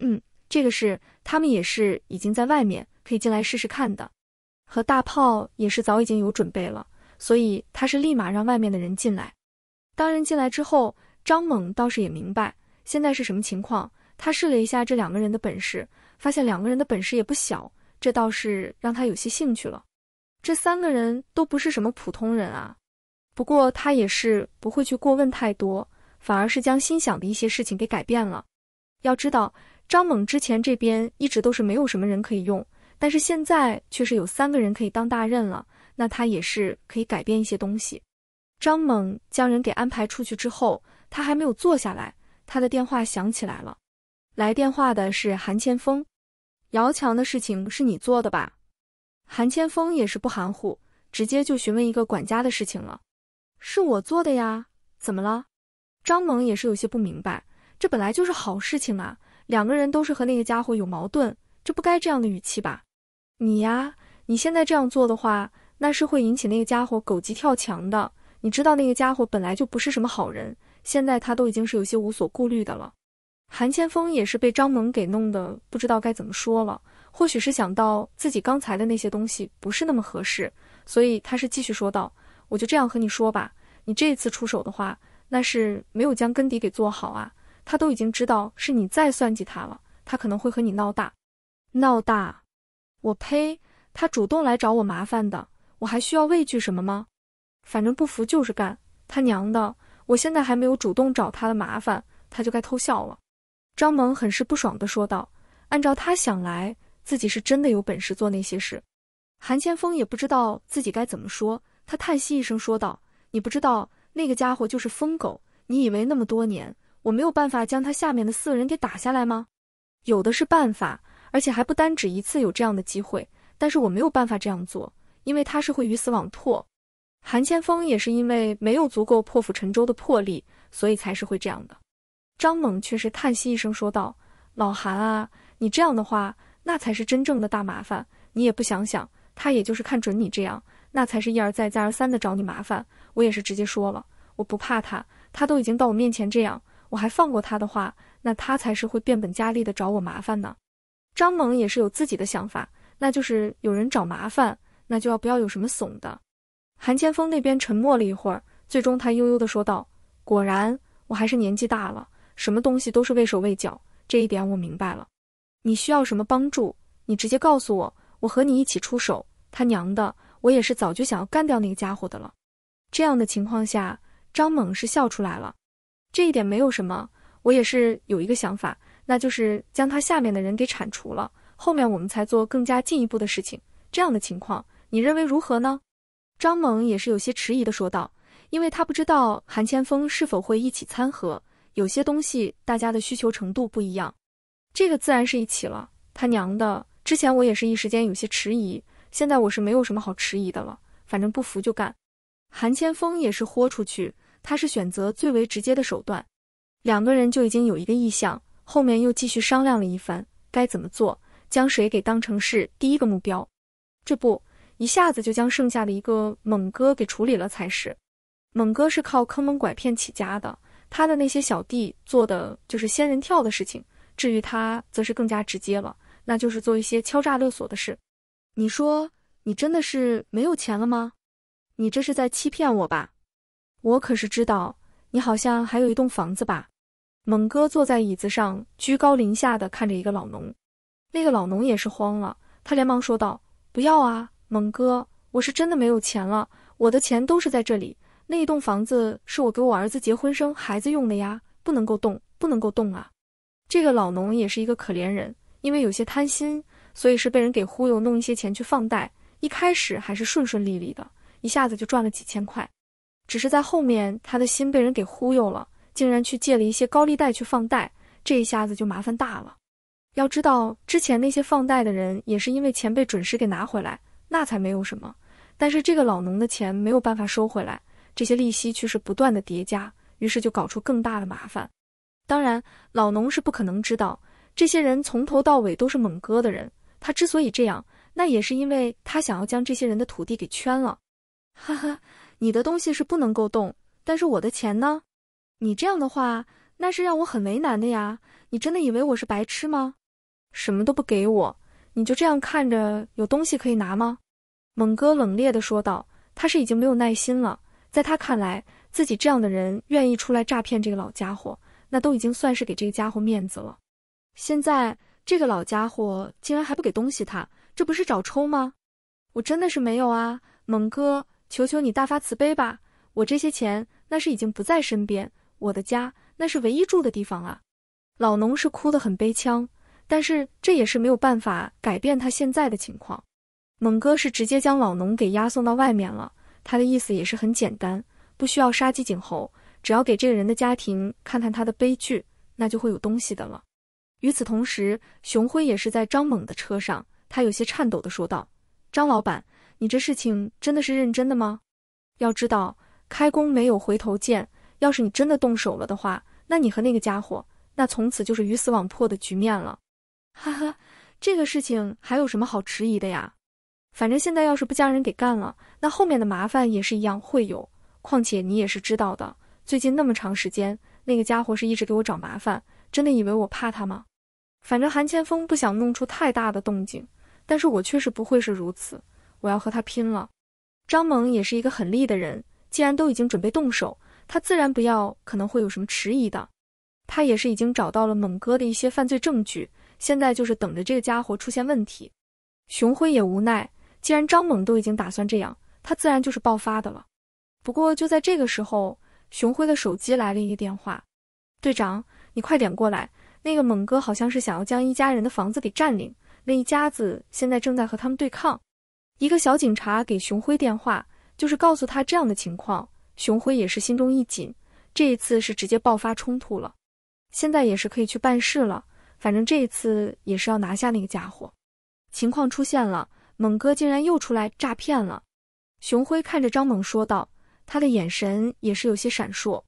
嗯，这个是他们也是已经在外面，可以进来试试看的。和大炮也是早已经有准备了，所以他是立马让外面的人进来。当人进来之后，张猛倒是也明白现在是什么情况。他试了一下这两个人的本事，发现两个人的本事也不小，这倒是让他有些兴趣了。这三个人都不是什么普通人啊。不过他也是不会去过问太多，反而是将心想的一些事情给改变了。要知道，张猛之前这边一直都是没有什么人可以用，但是现在却是有三个人可以当大任了，那他也是可以改变一些东西。张猛将人给安排出去之后，他还没有坐下来，他的电话响起来了。来电话的是韩千峰，姚强的事情是你做的吧？韩千峰也是不含糊，直接就询问一个管家的事情了。是我做的呀，怎么了？张猛也是有些不明白，这本来就是好事情啊，两个人都是和那个家伙有矛盾，这不该这样的语气吧？你呀，你现在这样做的话，那是会引起那个家伙狗急跳墙的。你知道那个家伙本来就不是什么好人，现在他都已经是有些无所顾虑的了。韩千峰也是被张萌给弄得不知道该怎么说了，或许是想到自己刚才的那些东西不是那么合适，所以他是继续说道：“我就这样和你说吧，你这一次出手的话，那是没有将根底给做好啊。他都已经知道是你在算计他了，他可能会和你闹大，闹大。我呸！他主动来找我麻烦的，我还需要畏惧什么吗？”反正不服就是干，他娘的！我现在还没有主动找他的麻烦，他就该偷笑了。张萌很是不爽地说道：“按照他想来，自己是真的有本事做那些事。”韩千峰也不知道自己该怎么说，他叹息一声说道：“你不知道那个家伙就是疯狗，你以为那么多年我没有办法将他下面的四个人给打下来吗？有的是办法，而且还不单只一次有这样的机会，但是我没有办法这样做，因为他是会鱼死网破。”韩千峰也是因为没有足够破釜沉舟的魄力，所以才是会这样的。张猛却是叹息一声说道：“老韩啊，你这样的话，那才是真正的大麻烦。你也不想想，他也就是看准你这样，那才是一而再、再而三的找你麻烦。我也是直接说了，我不怕他，他都已经到我面前这样，我还放过他的话，那他才是会变本加厉的找我麻烦呢。”张猛也是有自己的想法，那就是有人找麻烦，那就要不要有什么怂的。韩千峰那边沉默了一会儿，最终他悠悠地说道：“果然，我还是年纪大了，什么东西都是畏手畏脚。这一点我明白了。你需要什么帮助，你直接告诉我，我和你一起出手。他娘的，我也是早就想要干掉那个家伙的了。”这样的情况下，张猛是笑出来了。这一点没有什么，我也是有一个想法，那就是将他下面的人给铲除了，后面我们才做更加进一步的事情。这样的情况，你认为如何呢？张猛也是有些迟疑的说道，因为他不知道韩千峰是否会一起掺和。有些东西大家的需求程度不一样，这个自然是一起了。他娘的，之前我也是一时间有些迟疑，现在我是没有什么好迟疑的了，反正不服就干。韩千峰也是豁出去，他是选择最为直接的手段。两个人就已经有一个意向，后面又继续商量了一番，该怎么做，将谁给当成是第一个目标。这不。一下子就将剩下的一个猛哥给处理了才是。猛哥是靠坑蒙拐骗起家的，他的那些小弟做的就是仙人跳的事情。至于他，则是更加直接了，那就是做一些敲诈勒索的事。你说你真的是没有钱了吗？你这是在欺骗我吧？我可是知道你好像还有一栋房子吧？猛哥坐在椅子上，居高临下的看着一个老农。那个老农也是慌了，他连忙说道：“不要啊！”猛哥，我是真的没有钱了，我的钱都是在这里。那一栋房子是我给我儿子结婚生孩子用的呀，不能够动，不能够动啊！这个老农也是一个可怜人，因为有些贪心，所以是被人给忽悠，弄一些钱去放贷。一开始还是顺顺利利的，一下子就赚了几千块。只是在后面，他的心被人给忽悠了，竟然去借了一些高利贷去放贷，这一下子就麻烦大了。要知道，之前那些放贷的人也是因为钱被准时给拿回来。那才没有什么，但是这个老农的钱没有办法收回来，这些利息却是不断的叠加，于是就搞出更大的麻烦。当然，老农是不可能知道，这些人从头到尾都是猛哥的人。他之所以这样，那也是因为他想要将这些人的土地给圈了。哈哈，你的东西是不能够动，但是我的钱呢？你这样的话，那是让我很为难的呀。你真的以为我是白痴吗？什么都不给我。你就这样看着有东西可以拿吗？猛哥冷冽地说道。他是已经没有耐心了，在他看来，自己这样的人愿意出来诈骗这个老家伙，那都已经算是给这个家伙面子了。现在这个老家伙竟然还不给东西他，这不是找抽吗？我真的是没有啊，猛哥，求求你大发慈悲吧，我这些钱那是已经不在身边，我的家那是唯一住的地方啊。老农是哭得很悲腔，但是这也是没有办法改变他现在的情况。猛哥是直接将老农给押送到外面了。他的意思也是很简单，不需要杀鸡儆猴，只要给这个人的家庭看看他的悲剧，那就会有东西的了。与此同时，熊辉也是在张猛的车上，他有些颤抖的说道：“张老板，你这事情真的是认真的吗？要知道，开弓没有回头箭。要是你真的动手了的话，那你和那个家伙，那从此就是鱼死网破的局面了。”哈哈，这个事情还有什么好迟疑的呀？反正现在要是不将人给干了，那后面的麻烦也是一样会有。况且你也是知道的，最近那么长时间，那个家伙是一直给我找麻烦，真的以为我怕他吗？反正韩千峰不想弄出太大的动静，但是我确实不会是如此，我要和他拼了。张猛也是一个狠厉的人，既然都已经准备动手，他自然不要可能会有什么迟疑的。他也是已经找到了猛哥的一些犯罪证据。现在就是等着这个家伙出现问题，熊辉也无奈。既然张猛都已经打算这样，他自然就是爆发的了。不过就在这个时候，熊辉的手机来了一个电话：“队长，你快点过来，那个猛哥好像是想要将一家人的房子给占领，那一家子现在正在和他们对抗。”一个小警察给熊辉电话，就是告诉他这样的情况。熊辉也是心中一紧，这一次是直接爆发冲突了，现在也是可以去办事了。反正这一次也是要拿下那个家伙，情况出现了，猛哥竟然又出来诈骗了。熊辉看着张猛说道，他的眼神也是有些闪烁。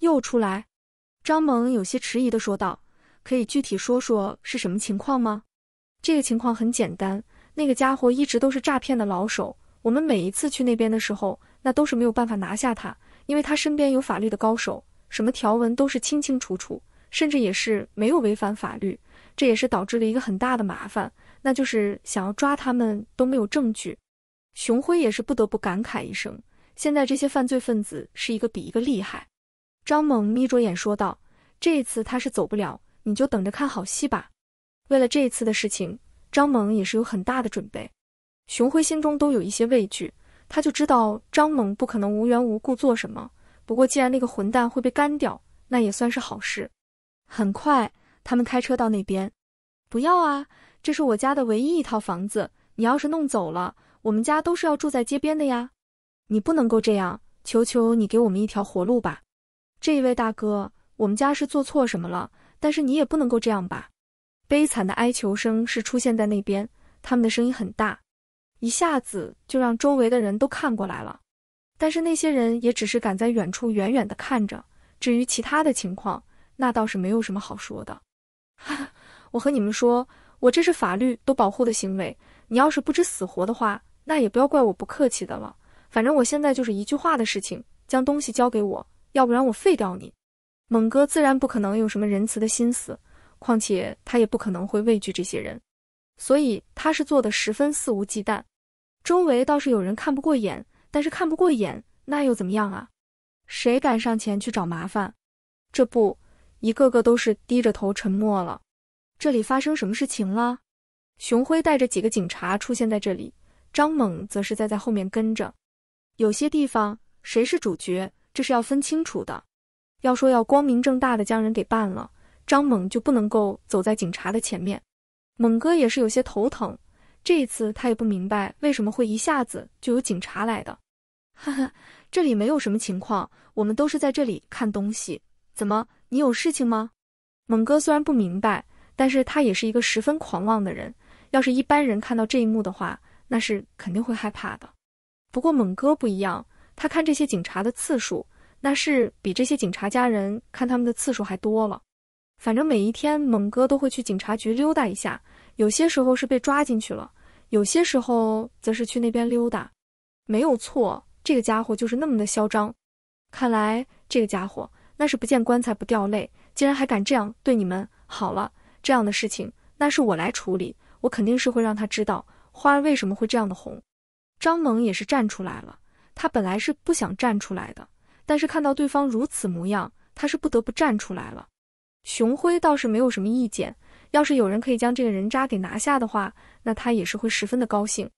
又出来？张猛有些迟疑的说道：“可以具体说说是什么情况吗？”这个情况很简单，那个家伙一直都是诈骗的老手，我们每一次去那边的时候，那都是没有办法拿下他，因为他身边有法律的高手，什么条文都是清清楚楚。甚至也是没有违反法律，这也是导致了一个很大的麻烦，那就是想要抓他们都没有证据。熊辉也是不得不感慨一声，现在这些犯罪分子是一个比一个厉害。张猛眯着眼说道：“这一次他是走不了，你就等着看好戏吧。”为了这一次的事情，张猛也是有很大的准备。熊辉心中都有一些畏惧，他就知道张猛不可能无缘无故做什么。不过既然那个混蛋会被干掉，那也算是好事。很快，他们开车到那边。不要啊！这是我家的唯一一套房子，你要是弄走了，我们家都是要住在街边的呀！你不能够这样，求求你给我们一条活路吧！这一位大哥，我们家是做错什么了？但是你也不能够这样吧！悲惨的哀求声是出现在那边，他们的声音很大，一下子就让周围的人都看过来了。但是那些人也只是敢在远处远远的看着，至于其他的情况。那倒是没有什么好说的，哈哈！我和你们说，我这是法律都保护的行为。你要是不知死活的话，那也不要怪我不客气的了。反正我现在就是一句话的事情，将东西交给我，要不然我废掉你。猛哥自然不可能有什么仁慈的心思，况且他也不可能会畏惧这些人，所以他是做的十分肆无忌惮。周围倒是有人看不过眼，但是看不过眼那又怎么样啊？谁敢上前去找麻烦？这不。一个个都是低着头沉默了。这里发生什么事情了？熊辉带着几个警察出现在这里，张猛则是在在后面跟着。有些地方谁是主角，这是要分清楚的。要说要光明正大的将人给办了，张猛就不能够走在警察的前面。猛哥也是有些头疼。这一次他也不明白为什么会一下子就有警察来的。哈哈，这里没有什么情况，我们都是在这里看东西，怎么？你有事情吗，猛哥？虽然不明白，但是他也是一个十分狂妄的人。要是一般人看到这一幕的话，那是肯定会害怕的。不过猛哥不一样，他看这些警察的次数，那是比这些警察家人看他们的次数还多了。反正每一天，猛哥都会去警察局溜达一下。有些时候是被抓进去了，有些时候则是去那边溜达。没有错，这个家伙就是那么的嚣张。看来这个家伙。那是不见棺材不掉泪，竟然还敢这样对你们！好了，这样的事情那是我来处理，我肯定是会让他知道花儿为什么会这样的红。张猛也是站出来了，他本来是不想站出来的，但是看到对方如此模样，他是不得不站出来了。熊辉倒是没有什么意见，要是有人可以将这个人渣给拿下的话，那他也是会十分的高兴。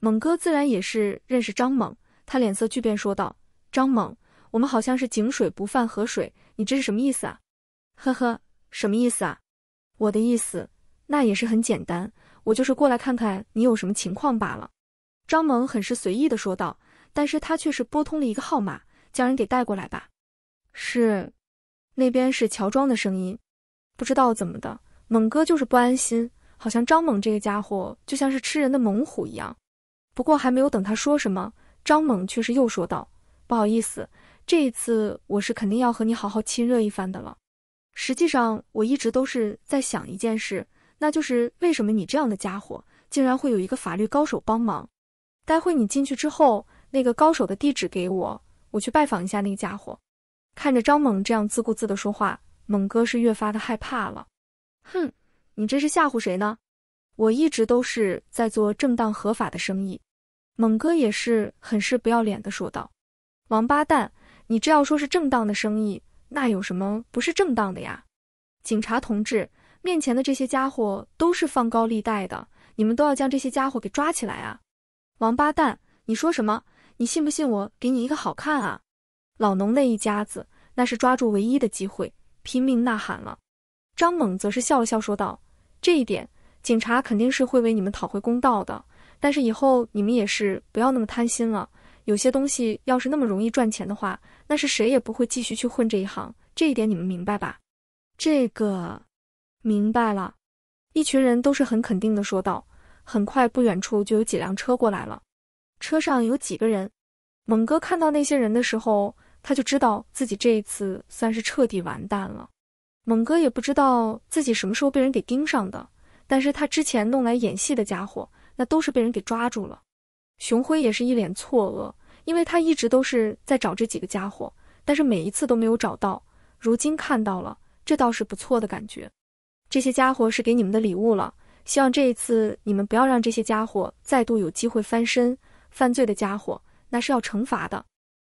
猛哥自然也是认识张猛，他脸色巨变，说道：“张猛。”我们好像是井水不犯河水，你这是什么意思啊？呵呵，什么意思啊？我的意思，那也是很简单，我就是过来看看你有什么情况罢了。张猛很是随意的说道，但是他却是拨通了一个号码，将人给带过来吧。是，那边是乔装的声音。不知道怎么的，猛哥就是不安心，好像张猛这个家伙就像是吃人的猛虎一样。不过还没有等他说什么，张猛却是又说道：“不好意思。”这一次我是肯定要和你好好亲热一番的了。实际上我一直都是在想一件事，那就是为什么你这样的家伙竟然会有一个法律高手帮忙。待会你进去之后，那个高手的地址给我，我去拜访一下那个家伙。看着张猛这样自顾自的说话，猛哥是越发的害怕了。哼，你这是吓唬谁呢？我一直都是在做正当合法的生意。猛哥也是很是不要脸的说道：“王八蛋。”你这要说是正当的生意，那有什么不是正当的呀？警察同志，面前的这些家伙都是放高利贷的，你们都要将这些家伙给抓起来啊！王八蛋，你说什么？你信不信我给你一个好看啊？老农那一家子，那是抓住唯一的机会，拼命呐喊了。张猛则是笑了笑，说道：“这一点，警察肯定是会为你们讨回公道的。但是以后你们也是不要那么贪心了。”有些东西要是那么容易赚钱的话，那是谁也不会继续去混这一行。这一点你们明白吧？这个明白了。一群人都是很肯定的说道。很快，不远处就有几辆车过来了，车上有几个人。猛哥看到那些人的时候，他就知道自己这一次算是彻底完蛋了。猛哥也不知道自己什么时候被人给盯上的，但是他之前弄来演戏的家伙，那都是被人给抓住了。熊辉也是一脸错愕，因为他一直都是在找这几个家伙，但是每一次都没有找到。如今看到了，这倒是不错的感觉。这些家伙是给你们的礼物了，希望这一次你们不要让这些家伙再度有机会翻身。犯罪的家伙那是要惩罚的。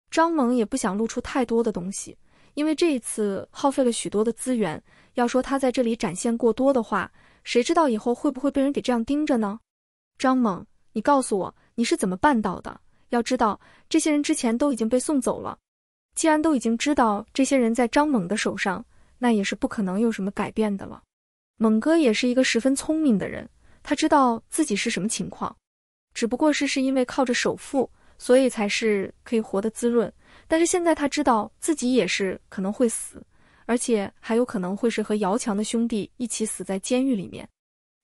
张猛也不想露出太多的东西，因为这一次耗费了许多的资源。要说他在这里展现过多的话，谁知道以后会不会被人给这样盯着呢？张猛，你告诉我。你是怎么办到的？要知道，这些人之前都已经被送走了。既然都已经知道这些人在张猛的手上，那也是不可能有什么改变的了。猛哥也是一个十分聪明的人，他知道自己是什么情况，只不过是是因为靠着首富，所以才是可以活得滋润。但是现在他知道自己也是可能会死，而且还有可能会是和姚强的兄弟一起死在监狱里面。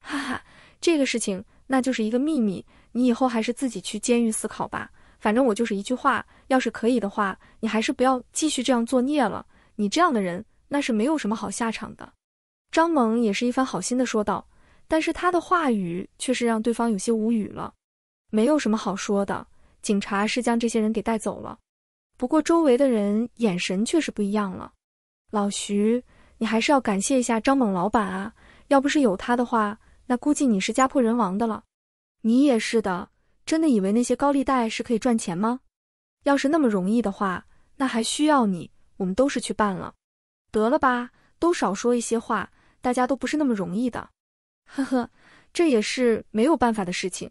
哈哈，这个事情那就是一个秘密。你以后还是自己去监狱思考吧，反正我就是一句话，要是可以的话，你还是不要继续这样作孽了。你这样的人，那是没有什么好下场的。张猛也是一番好心的说道，但是他的话语却是让对方有些无语了。没有什么好说的，警察是将这些人给带走了。不过周围的人眼神却是不一样了。老徐，你还是要感谢一下张猛老板啊，要不是有他的话，那估计你是家破人亡的了。你也是的，真的以为那些高利贷是可以赚钱吗？要是那么容易的话，那还需要你？我们都是去办了。得了吧，都少说一些话，大家都不是那么容易的。呵呵，这也是没有办法的事情。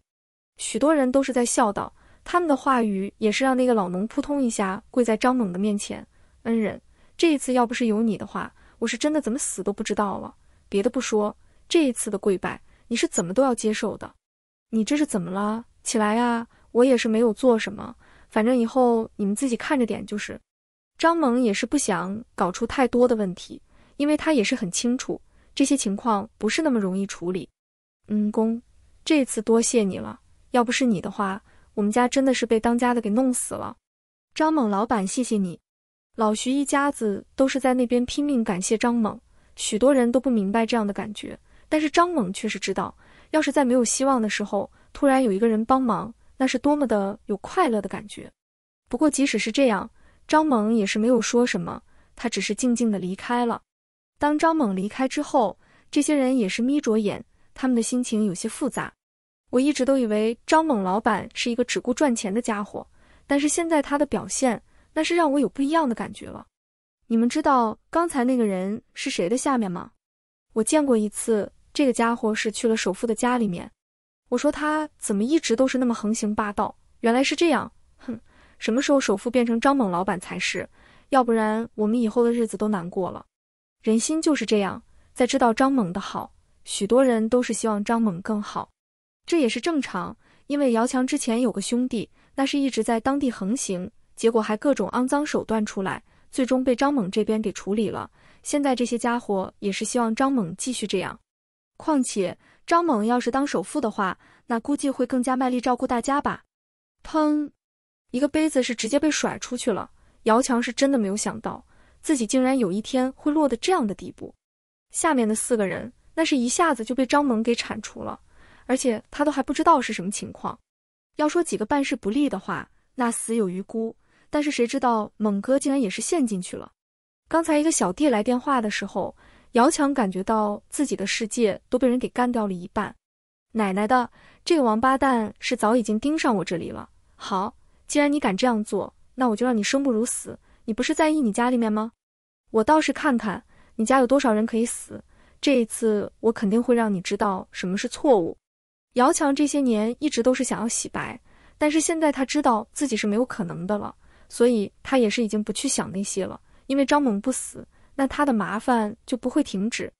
许多人都是在笑道，他们的话语也是让那个老农扑通一下跪在张猛的面前。恩人，这一次要不是有你的话，我是真的怎么死都不知道了。别的不说，这一次的跪拜，你是怎么都要接受的。你这是怎么了？起来啊！我也是没有做什么，反正以后你们自己看着点就是。张猛也是不想搞出太多的问题，因为他也是很清楚这些情况不是那么容易处理。恩公，这次多谢你了，要不是你的话，我们家真的是被当家的给弄死了。张猛老板，谢谢你。老徐一家子都是在那边拼命感谢张猛，许多人都不明白这样的感觉，但是张猛却是知道。要是在没有希望的时候，突然有一个人帮忙，那是多么的有快乐的感觉。不过即使是这样，张猛也是没有说什么，他只是静静的离开了。当张猛离开之后，这些人也是眯着眼，他们的心情有些复杂。我一直都以为张猛老板是一个只顾赚钱的家伙，但是现在他的表现，那是让我有不一样的感觉了。你们知道刚才那个人是谁的下面吗？我见过一次。这个家伙是去了首富的家里面，我说他怎么一直都是那么横行霸道？原来是这样，哼！什么时候首富变成张猛老板才是？要不然我们以后的日子都难过了。人心就是这样，在知道张猛的好，许多人都是希望张猛更好，这也是正常。因为姚强之前有个兄弟，那是一直在当地横行，结果还各种肮脏手段出来，最终被张猛这边给处理了。现在这些家伙也是希望张猛继续这样。况且，张猛要是当首富的话，那估计会更加卖力照顾大家吧。砰！一个杯子是直接被甩出去了。姚强是真的没有想到，自己竟然有一天会落得这样的地步。下面的四个人，那是一下子就被张猛给铲除了，而且他都还不知道是什么情况。要说几个办事不利的话，那死有余辜。但是谁知道猛哥竟然也是陷进去了。刚才一个小弟来电话的时候。姚强感觉到自己的世界都被人给干掉了一半，奶奶的，这个王八蛋是早已经盯上我这里了。好，既然你敢这样做，那我就让你生不如死。你不是在意你家里面吗？我倒是看看你家有多少人可以死。这一次我肯定会让你知道什么是错误。姚强这些年一直都是想要洗白，但是现在他知道自己是没有可能的了，所以他也是已经不去想那些了，因为张猛不死。那他的麻烦就不会停止，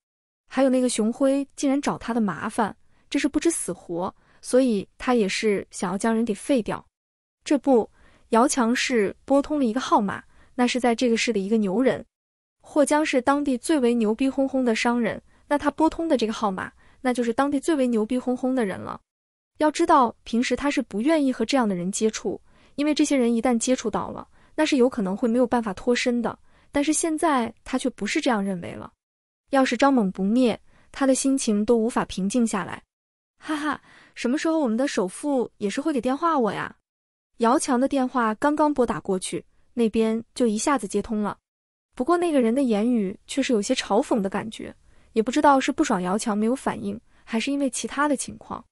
还有那个熊辉竟然找他的麻烦，这是不知死活，所以他也是想要将人给废掉。这不，姚强是拨通了一个号码，那是在这个市的一个牛人，或将是当地最为牛逼哄哄的商人。那他拨通的这个号码，那就是当地最为牛逼哄哄的人了。要知道，平时他是不愿意和这样的人接触，因为这些人一旦接触到了，那是有可能会没有办法脱身的。但是现在他却不是这样认为了，要是张猛不灭，他的心情都无法平静下来。哈哈，什么时候我们的首富也是会给电话我呀？姚强的电话刚刚拨打过去，那边就一下子接通了。不过那个人的言语却是有些嘲讽的感觉，也不知道是不爽姚强没有反应，还是因为其他的情况。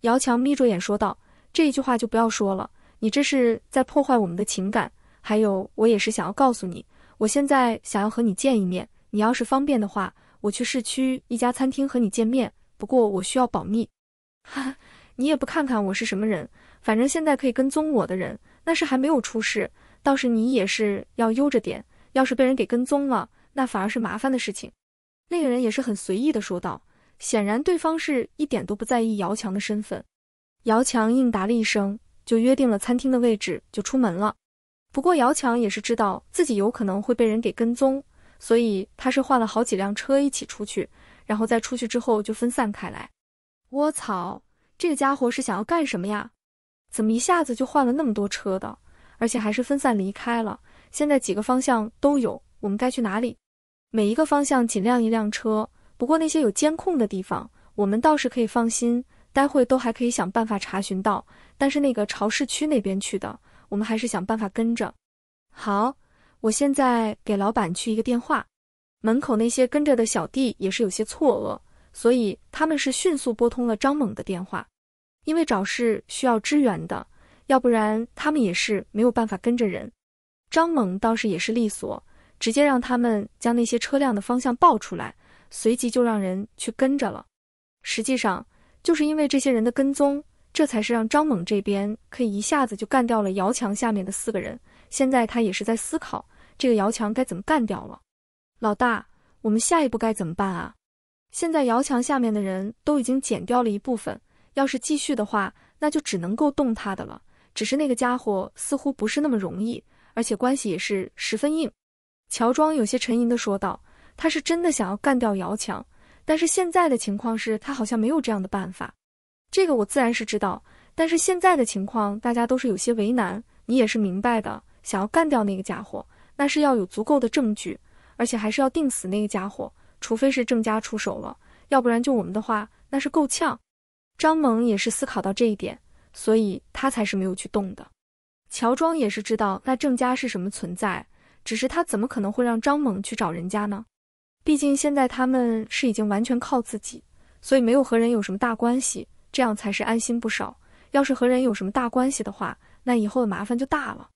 姚强眯着眼说道：“这一句话就不要说了，你这是在破坏我们的情感。还有，我也是想要告诉你。”我现在想要和你见一面，你要是方便的话，我去市区一家餐厅和你见面。不过我需要保密。哈哈，你也不看看我是什么人，反正现在可以跟踪我的人，那是还没有出事。倒是你也是要悠着点，要是被人给跟踪了，那反而是麻烦的事情。那个人也是很随意的说道，显然对方是一点都不在意姚强的身份。姚强应答了一声，就约定了餐厅的位置，就出门了。不过姚强也是知道自己有可能会被人给跟踪，所以他是换了好几辆车一起出去，然后再出去之后就分散开来。我操，这个家伙是想要干什么呀？怎么一下子就换了那么多车的，而且还是分散离开了？现在几个方向都有，我们该去哪里？每一个方向尽量一辆车。不过那些有监控的地方，我们倒是可以放心，待会都还可以想办法查询到。但是那个朝市区那边去的。我们还是想办法跟着。好，我现在给老板去一个电话。门口那些跟着的小弟也是有些错愕，所以他们是迅速拨通了张猛的电话，因为找事需要支援的，要不然他们也是没有办法跟着人。张猛倒是也是利索，直接让他们将那些车辆的方向报出来，随即就让人去跟着了。实际上，就是因为这些人的跟踪。这才是让张猛这边可以一下子就干掉了姚强下面的四个人。现在他也是在思考这个姚强该怎么干掉了。老大，我们下一步该怎么办啊？现在姚强下面的人都已经减掉了一部分，要是继续的话，那就只能够动他的了。只是那个家伙似乎不是那么容易，而且关系也是十分硬。乔庄有些沉吟的说道：“他是真的想要干掉姚强，但是现在的情况是他好像没有这样的办法。”这个我自然是知道，但是现在的情况大家都是有些为难，你也是明白的。想要干掉那个家伙，那是要有足够的证据，而且还是要定死那个家伙，除非是郑家出手了，要不然就我们的话，那是够呛。张猛也是思考到这一点，所以他才是没有去动的。乔庄也是知道那郑家是什么存在，只是他怎么可能会让张猛去找人家呢？毕竟现在他们是已经完全靠自己，所以没有和人有什么大关系。这样才是安心不少。要是和人有什么大关系的话，那以后的麻烦就大了。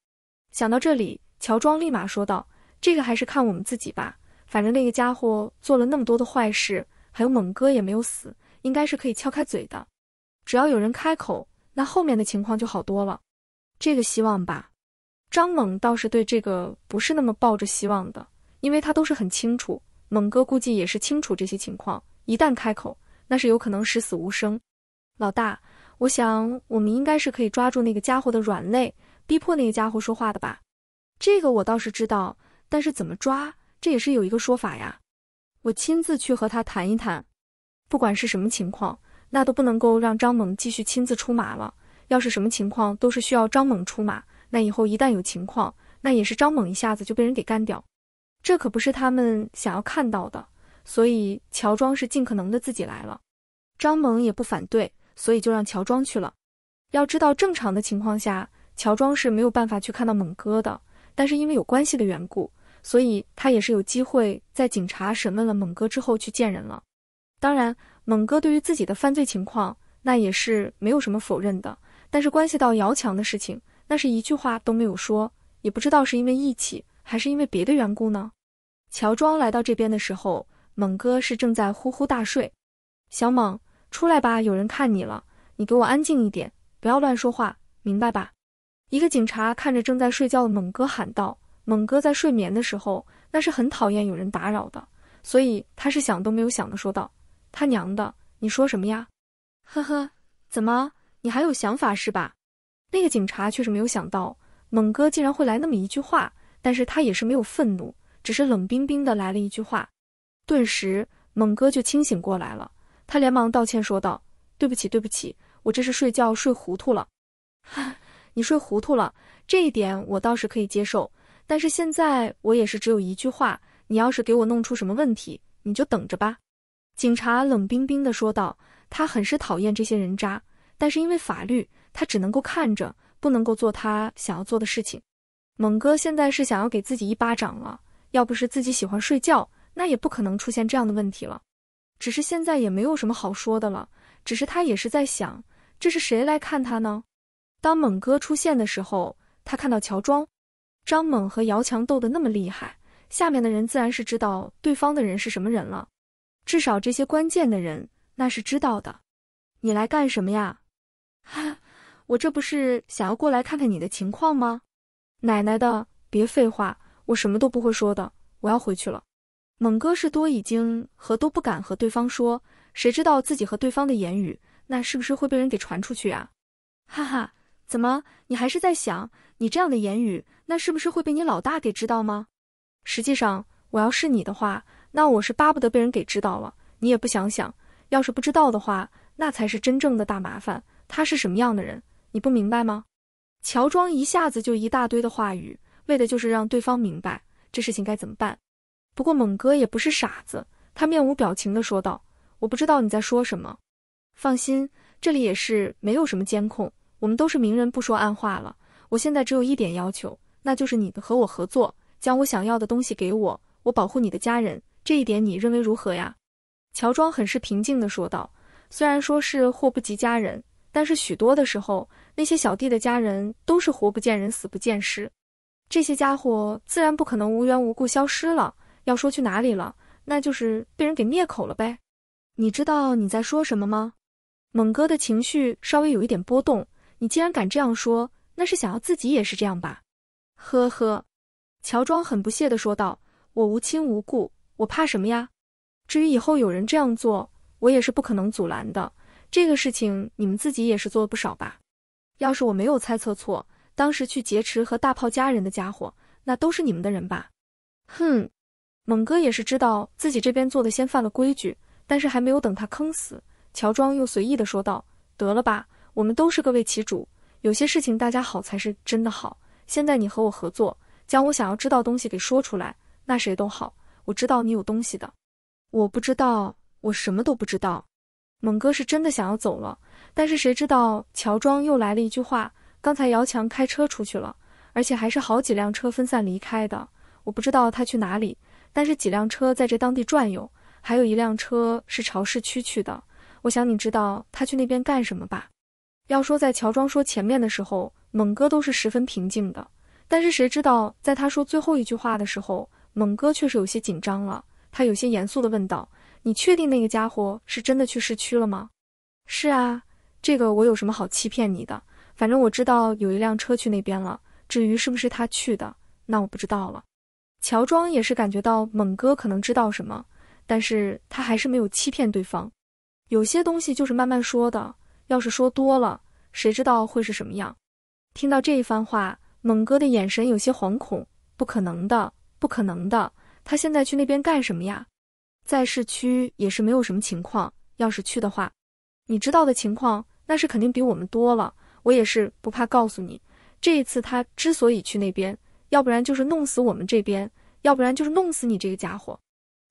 想到这里，乔装立马说道：“这个还是看我们自己吧。反正那个家伙做了那么多的坏事，还有猛哥也没有死，应该是可以撬开嘴的。只要有人开口，那后面的情况就好多了。这个希望吧。”张猛倒是对这个不是那么抱着希望的，因为他都是很清楚，猛哥估计也是清楚这些情况。一旦开口，那是有可能十死无生。老大，我想我们应该是可以抓住那个家伙的软肋，逼迫那个家伙说话的吧？这个我倒是知道，但是怎么抓，这也是有一个说法呀。我亲自去和他谈一谈，不管是什么情况，那都不能够让张猛继续亲自出马了。要是什么情况都是需要张猛出马，那以后一旦有情况，那也是张猛一下子就被人给干掉，这可不是他们想要看到的。所以乔装是尽可能的自己来了，张猛也不反对。所以就让乔装去了。要知道，正常的情况下，乔装是没有办法去看到猛哥的。但是因为有关系的缘故，所以他也是有机会在警察审问了猛哥之后去见人了。当然，猛哥对于自己的犯罪情况，那也是没有什么否认的。但是关系到姚强的事情，那是一句话都没有说。也不知道是因为义气，还是因为别的缘故呢？乔装来到这边的时候，猛哥是正在呼呼大睡。小猛。出来吧，有人看你了。你给我安静一点，不要乱说话，明白吧？一个警察看着正在睡觉的猛哥喊道：“猛哥在睡眠的时候，那是很讨厌有人打扰的，所以他是想都没有想的说道：他娘的，你说什么呀？呵呵，怎么你还有想法是吧？那个警察却是没有想到猛哥竟然会来那么一句话，但是他也是没有愤怒，只是冷冰冰的来了一句话。顿时，猛哥就清醒过来了。”他连忙道歉说道：“对不起，对不起，我这是睡觉睡糊涂了。”“哈，你睡糊涂了，这一点我倒是可以接受。但是现在我也是只有一句话，你要是给我弄出什么问题，你就等着吧。”警察冷冰冰地说道。他很是讨厌这些人渣，但是因为法律，他只能够看着，不能够做他想要做的事情。猛哥现在是想要给自己一巴掌了。要不是自己喜欢睡觉，那也不可能出现这样的问题了。只是现在也没有什么好说的了。只是他也是在想，这是谁来看他呢？当猛哥出现的时候，他看到乔庄、张猛和姚强斗得那么厉害，下面的人自然是知道对方的人是什么人了。至少这些关键的人那是知道的。你来干什么呀？哈，我这不是想要过来看看你的情况吗？奶奶的，别废话，我什么都不会说的，我要回去了。猛哥是多已经和都不敢和对方说，谁知道自己和对方的言语，那是不是会被人给传出去啊？哈哈，怎么你还是在想你这样的言语，那是不是会被你老大给知道吗？实际上我要是你的话，那我是巴不得被人给知道了。你也不想想，要是不知道的话，那才是真正的大麻烦。他是什么样的人，你不明白吗？乔装一下子就一大堆的话语，为的就是让对方明白这事情该怎么办。不过，猛哥也不是傻子，他面无表情的说道：“我不知道你在说什么。放心，这里也是没有什么监控，我们都是明人不说暗话了。我现在只有一点要求，那就是你的和我合作，将我想要的东西给我，我保护你的家人。这一点你认为如何呀？”乔装很是平静的说道：“虽然说是祸不及家人，但是许多的时候，那些小弟的家人都是活不见人，死不见尸，这些家伙自然不可能无缘无故消失了。”要说去哪里了，那就是被人给灭口了呗。你知道你在说什么吗？猛哥的情绪稍微有一点波动。你既然敢这样说，那是想要自己也是这样吧？呵呵，乔装很不屑地说道：“我无亲无故，我怕什么呀？至于以后有人这样做，我也是不可能阻拦的。这个事情你们自己也是做了不少吧？要是我没有猜测错，当时去劫持和大炮家人的家伙，那都是你们的人吧？哼。”猛哥也是知道自己这边做的先犯了规矩，但是还没有等他坑死，乔装又随意的说道：“得了吧，我们都是各为其主，有些事情大家好才是真的好。现在你和我合作，将我想要知道东西给说出来，那谁都好。我知道你有东西的。”“我不知道，我什么都不知道。”猛哥是真的想要走了，但是谁知道乔装又来了一句话：“刚才姚强开车出去了，而且还是好几辆车分散离开的，我不知道他去哪里。”但是几辆车在这当地转悠，还有一辆车是朝市区去的。我想你知道他去那边干什么吧？要说在乔装说前面的时候，猛哥都是十分平静的，但是谁知道在他说最后一句话的时候，猛哥却是有些紧张了。他有些严肃地问道：“你确定那个家伙是真的去市区了吗？”“是啊，这个我有什么好欺骗你的？反正我知道有一辆车去那边了。至于是不是他去的，那我不知道了。”乔装也是感觉到猛哥可能知道什么，但是他还是没有欺骗对方。有些东西就是慢慢说的，要是说多了，谁知道会是什么样？听到这一番话，猛哥的眼神有些惶恐。不可能的，不可能的！他现在去那边干什么呀？在市区也是没有什么情况，要是去的话，你知道的情况那是肯定比我们多了。我也是不怕告诉你，这一次他之所以去那边。要不然就是弄死我们这边，要不然就是弄死你这个家伙。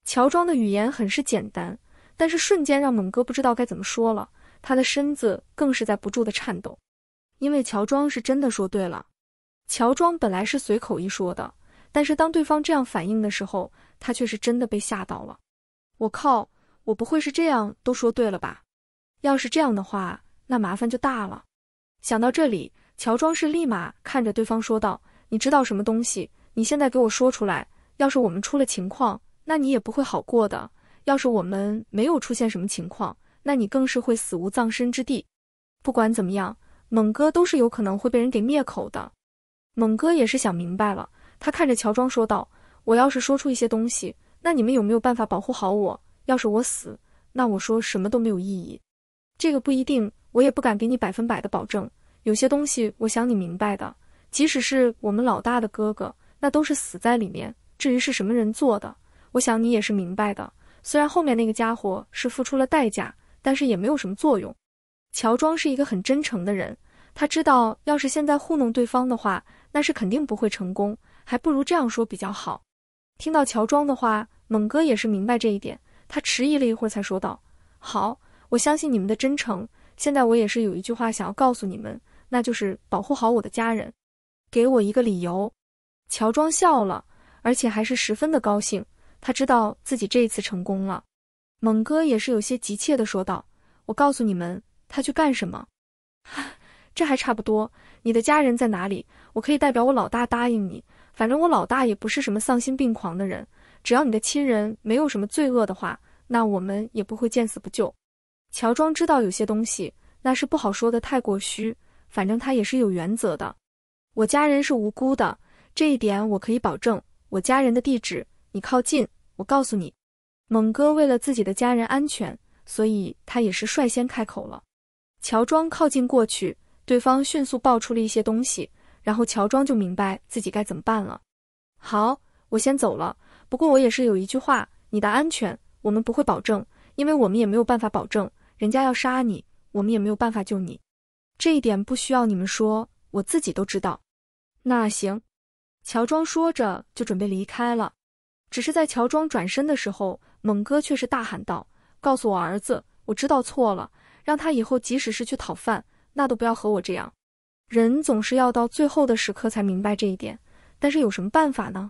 乔装的语言很是简单，但是瞬间让猛哥不知道该怎么说了，他的身子更是在不住的颤抖。因为乔装是真的说对了。乔装本来是随口一说的，但是当对方这样反应的时候，他却是真的被吓到了。我靠，我不会是这样都说对了吧？要是这样的话，那麻烦就大了。想到这里，乔装是立马看着对方说道。你知道什么东西？你现在给我说出来。要是我们出了情况，那你也不会好过的。要是我们没有出现什么情况，那你更是会死无葬身之地。不管怎么样，猛哥都是有可能会被人给灭口的。猛哥也是想明白了，他看着乔装说道：“我要是说出一些东西，那你们有没有办法保护好我？要是我死，那我说什么都没有意义。这个不一定，我也不敢给你百分百的保证。有些东西，我想你明白的。”即使是我们老大的哥哥，那都是死在里面。至于是什么人做的，我想你也是明白的。虽然后面那个家伙是付出了代价，但是也没有什么作用。乔装是一个很真诚的人，他知道要是现在糊弄对方的话，那是肯定不会成功，还不如这样说比较好。听到乔装的话，猛哥也是明白这一点，他迟疑了一会儿，才说道：“好，我相信你们的真诚。现在我也是有一句话想要告诉你们，那就是保护好我的家人。”给我一个理由，乔装笑了，而且还是十分的高兴。他知道自己这一次成功了。猛哥也是有些急切的说道：“我告诉你们，他去干什么？哈，这还差不多。你的家人在哪里？我可以代表我老大答应你，反正我老大也不是什么丧心病狂的人。只要你的亲人没有什么罪恶的话，那我们也不会见死不救。”乔装知道有些东西那是不好说的，太过虚。反正他也是有原则的。我家人是无辜的，这一点我可以保证。我家人的地址，你靠近，我告诉你。猛哥为了自己的家人安全，所以他也是率先开口了。乔装靠近过去，对方迅速爆出了一些东西，然后乔装就明白自己该怎么办了。好，我先走了。不过我也是有一句话，你的安全我们不会保证，因为我们也没有办法保证。人家要杀你，我们也没有办法救你。这一点不需要你们说，我自己都知道。那行，乔装说着就准备离开了，只是在乔装转身的时候，猛哥却是大喊道：“告诉我儿子，我知道错了，让他以后即使是去讨饭，那都不要和我这样。人总是要到最后的时刻才明白这一点，但是有什么办法呢？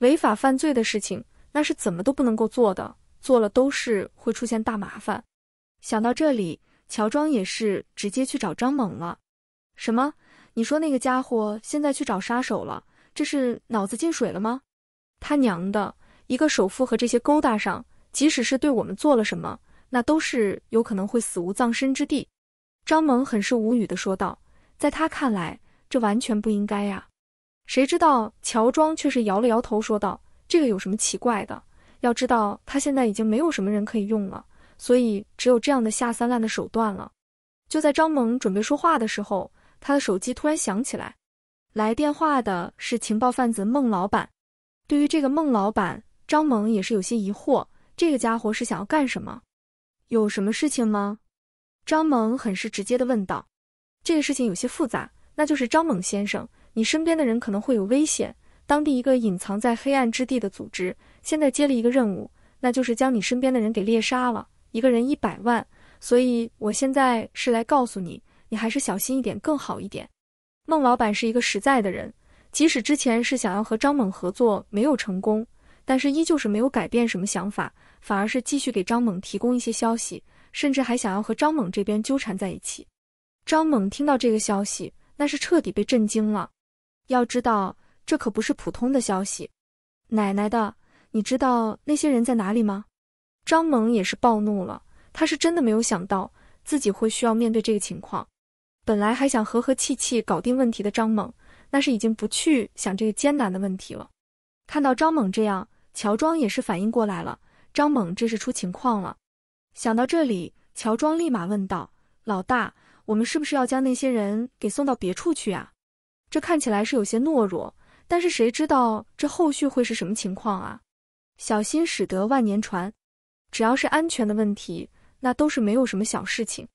违法犯罪的事情，那是怎么都不能够做的，做了都是会出现大麻烦。想到这里，乔装也是直接去找张猛了。什么？”你说那个家伙现在去找杀手了，这是脑子进水了吗？他娘的一个首富和这些勾搭上，即使是对我们做了什么，那都是有可能会死无葬身之地。张萌很是无语的说道，在他看来，这完全不应该呀。谁知道乔装却是摇了摇头说道：“这个有什么奇怪的？要知道他现在已经没有什么人可以用了，所以只有这样的下三滥的手段了。”就在张萌准备说话的时候。他的手机突然响起来，来电话的是情报贩子孟老板。对于这个孟老板，张猛也是有些疑惑，这个家伙是想要干什么？有什么事情吗？张猛很是直接的问道。这个事情有些复杂，那就是张猛先生，你身边的人可能会有危险。当地一个隐藏在黑暗之地的组织，现在接了一个任务，那就是将你身边的人给猎杀了，一个人一百万。所以，我现在是来告诉你。你还是小心一点更好一点。孟老板是一个实在的人，即使之前是想要和张猛合作没有成功，但是依旧是没有改变什么想法，反而是继续给张猛提供一些消息，甚至还想要和张猛这边纠缠在一起。张猛听到这个消息，那是彻底被震惊了。要知道，这可不是普通的消息。奶奶的，你知道那些人在哪里吗？张猛也是暴怒了，他是真的没有想到自己会需要面对这个情况。本来还想和和气气搞定问题的张猛，那是已经不去想这个艰难的问题了。看到张猛这样，乔庄也是反应过来了，张猛这是出情况了。想到这里，乔庄立马问道：“老大，我们是不是要将那些人给送到别处去啊？”这看起来是有些懦弱，但是谁知道这后续会是什么情况啊？小心使得万年船，只要是安全的问题，那都是没有什么小事情。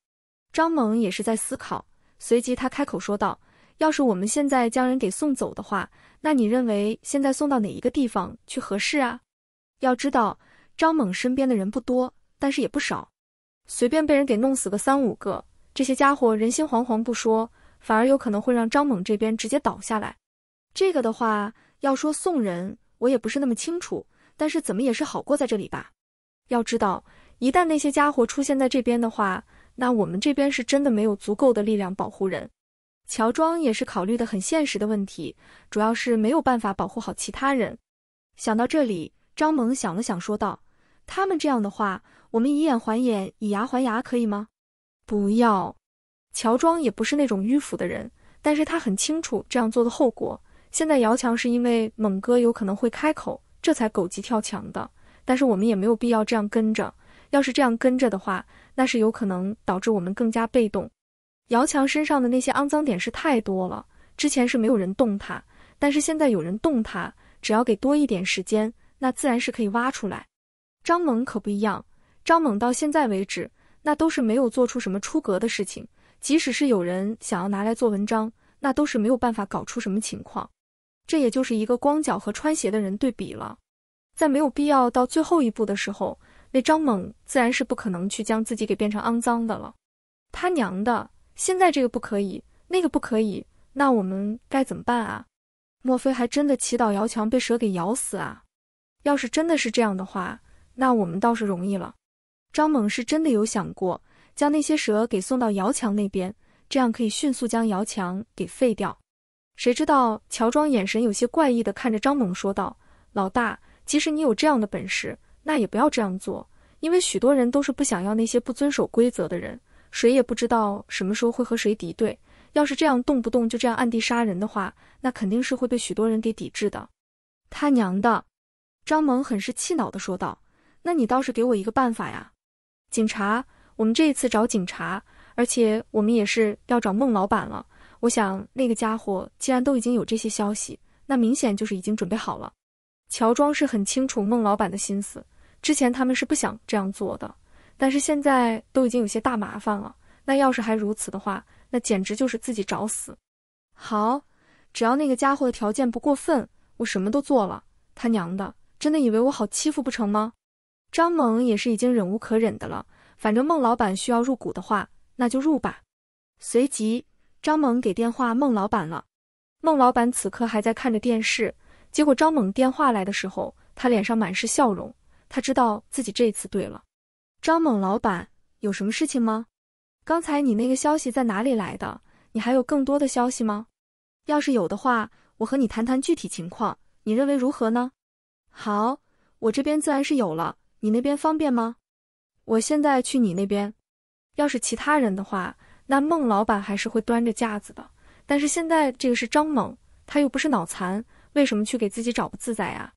张猛也是在思考。随即他开口说道：“要是我们现在将人给送走的话，那你认为现在送到哪一个地方去合适啊？要知道张猛身边的人不多，但是也不少，随便被人给弄死个三五个，这些家伙人心惶惶不说，反而有可能会让张猛这边直接倒下来。这个的话，要说送人我也不是那么清楚，但是怎么也是好过在这里吧。要知道一旦那些家伙出现在这边的话。”那我们这边是真的没有足够的力量保护人，乔装也是考虑的很现实的问题，主要是没有办法保护好其他人。想到这里，张猛想了想，说道：“他们这样的话，我们以眼还眼，以牙还牙，可以吗？”“不要。”乔装也不是那种迂腐的人，但是他很清楚这样做的后果。现在姚强是因为猛哥有可能会开口，这才狗急跳墙的，但是我们也没有必要这样跟着。要是这样跟着的话，那是有可能导致我们更加被动。姚强身上的那些肮脏点是太多了，之前是没有人动他，但是现在有人动他，只要给多一点时间，那自然是可以挖出来。张猛可不一样，张猛到现在为止，那都是没有做出什么出格的事情，即使是有人想要拿来做文章，那都是没有办法搞出什么情况。这也就是一个光脚和穿鞋的人对比了，在没有必要到最后一步的时候。那张猛自然是不可能去将自己给变成肮脏的了。他娘的，现在这个不可以，那个不可以，那我们该怎么办啊？莫非还真的祈祷姚强被蛇给咬死啊？要是真的是这样的话，那我们倒是容易了。张猛是真的有想过将那些蛇给送到姚强那边，这样可以迅速将姚强给废掉。谁知道乔装眼神有些怪异的看着张猛说道：“老大，即使你有这样的本事。”那也不要这样做，因为许多人都是不想要那些不遵守规则的人。谁也不知道什么时候会和谁敌对。要是这样动不动就这样暗地杀人的话，那肯定是会被许多人给抵制的。他娘的！张萌很是气恼地说道：“那你倒是给我一个办法呀！”警察，我们这一次找警察，而且我们也是要找孟老板了。我想那个家伙既然都已经有这些消息，那明显就是已经准备好了。乔装是很清楚孟老板的心思。之前他们是不想这样做的，但是现在都已经有些大麻烦了。那要是还如此的话，那简直就是自己找死。好，只要那个家伙的条件不过分，我什么都做了。他娘的，真的以为我好欺负不成吗？张猛也是已经忍无可忍的了。反正孟老板需要入股的话，那就入吧。随即，张猛给电话孟老板了。孟老板此刻还在看着电视，结果张猛电话来的时候，他脸上满是笑容。他知道自己这一次对了，张猛老板有什么事情吗？刚才你那个消息在哪里来的？你还有更多的消息吗？要是有的话，我和你谈谈具体情况，你认为如何呢？好，我这边自然是有了，你那边方便吗？我现在去你那边。要是其他人的话，那孟老板还是会端着架子的，但是现在这个是张猛，他又不是脑残，为什么去给自己找不自在啊？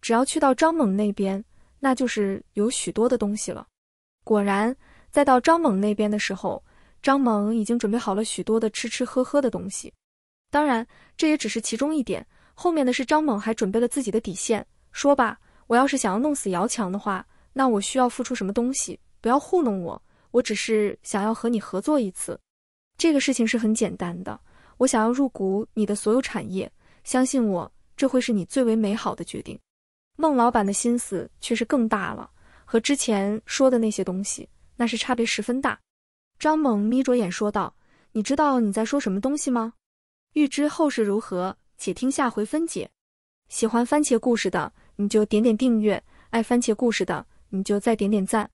只要去到张猛那边。那就是有许多的东西了。果然，再到张猛那边的时候，张猛已经准备好了许多的吃吃喝喝的东西。当然，这也只是其中一点。后面的是张猛还准备了自己的底线，说吧，我要是想要弄死姚强的话，那我需要付出什么东西？不要糊弄我，我只是想要和你合作一次。这个事情是很简单的，我想要入股你的所有产业。相信我，这会是你最为美好的决定。孟老板的心思却是更大了，和之前说的那些东西，那是差别十分大。张猛眯着眼说道：“你知道你在说什么东西吗？”欲知后事如何，且听下回分解。喜欢番茄故事的，你就点点订阅；爱番茄故事的，你就再点点赞。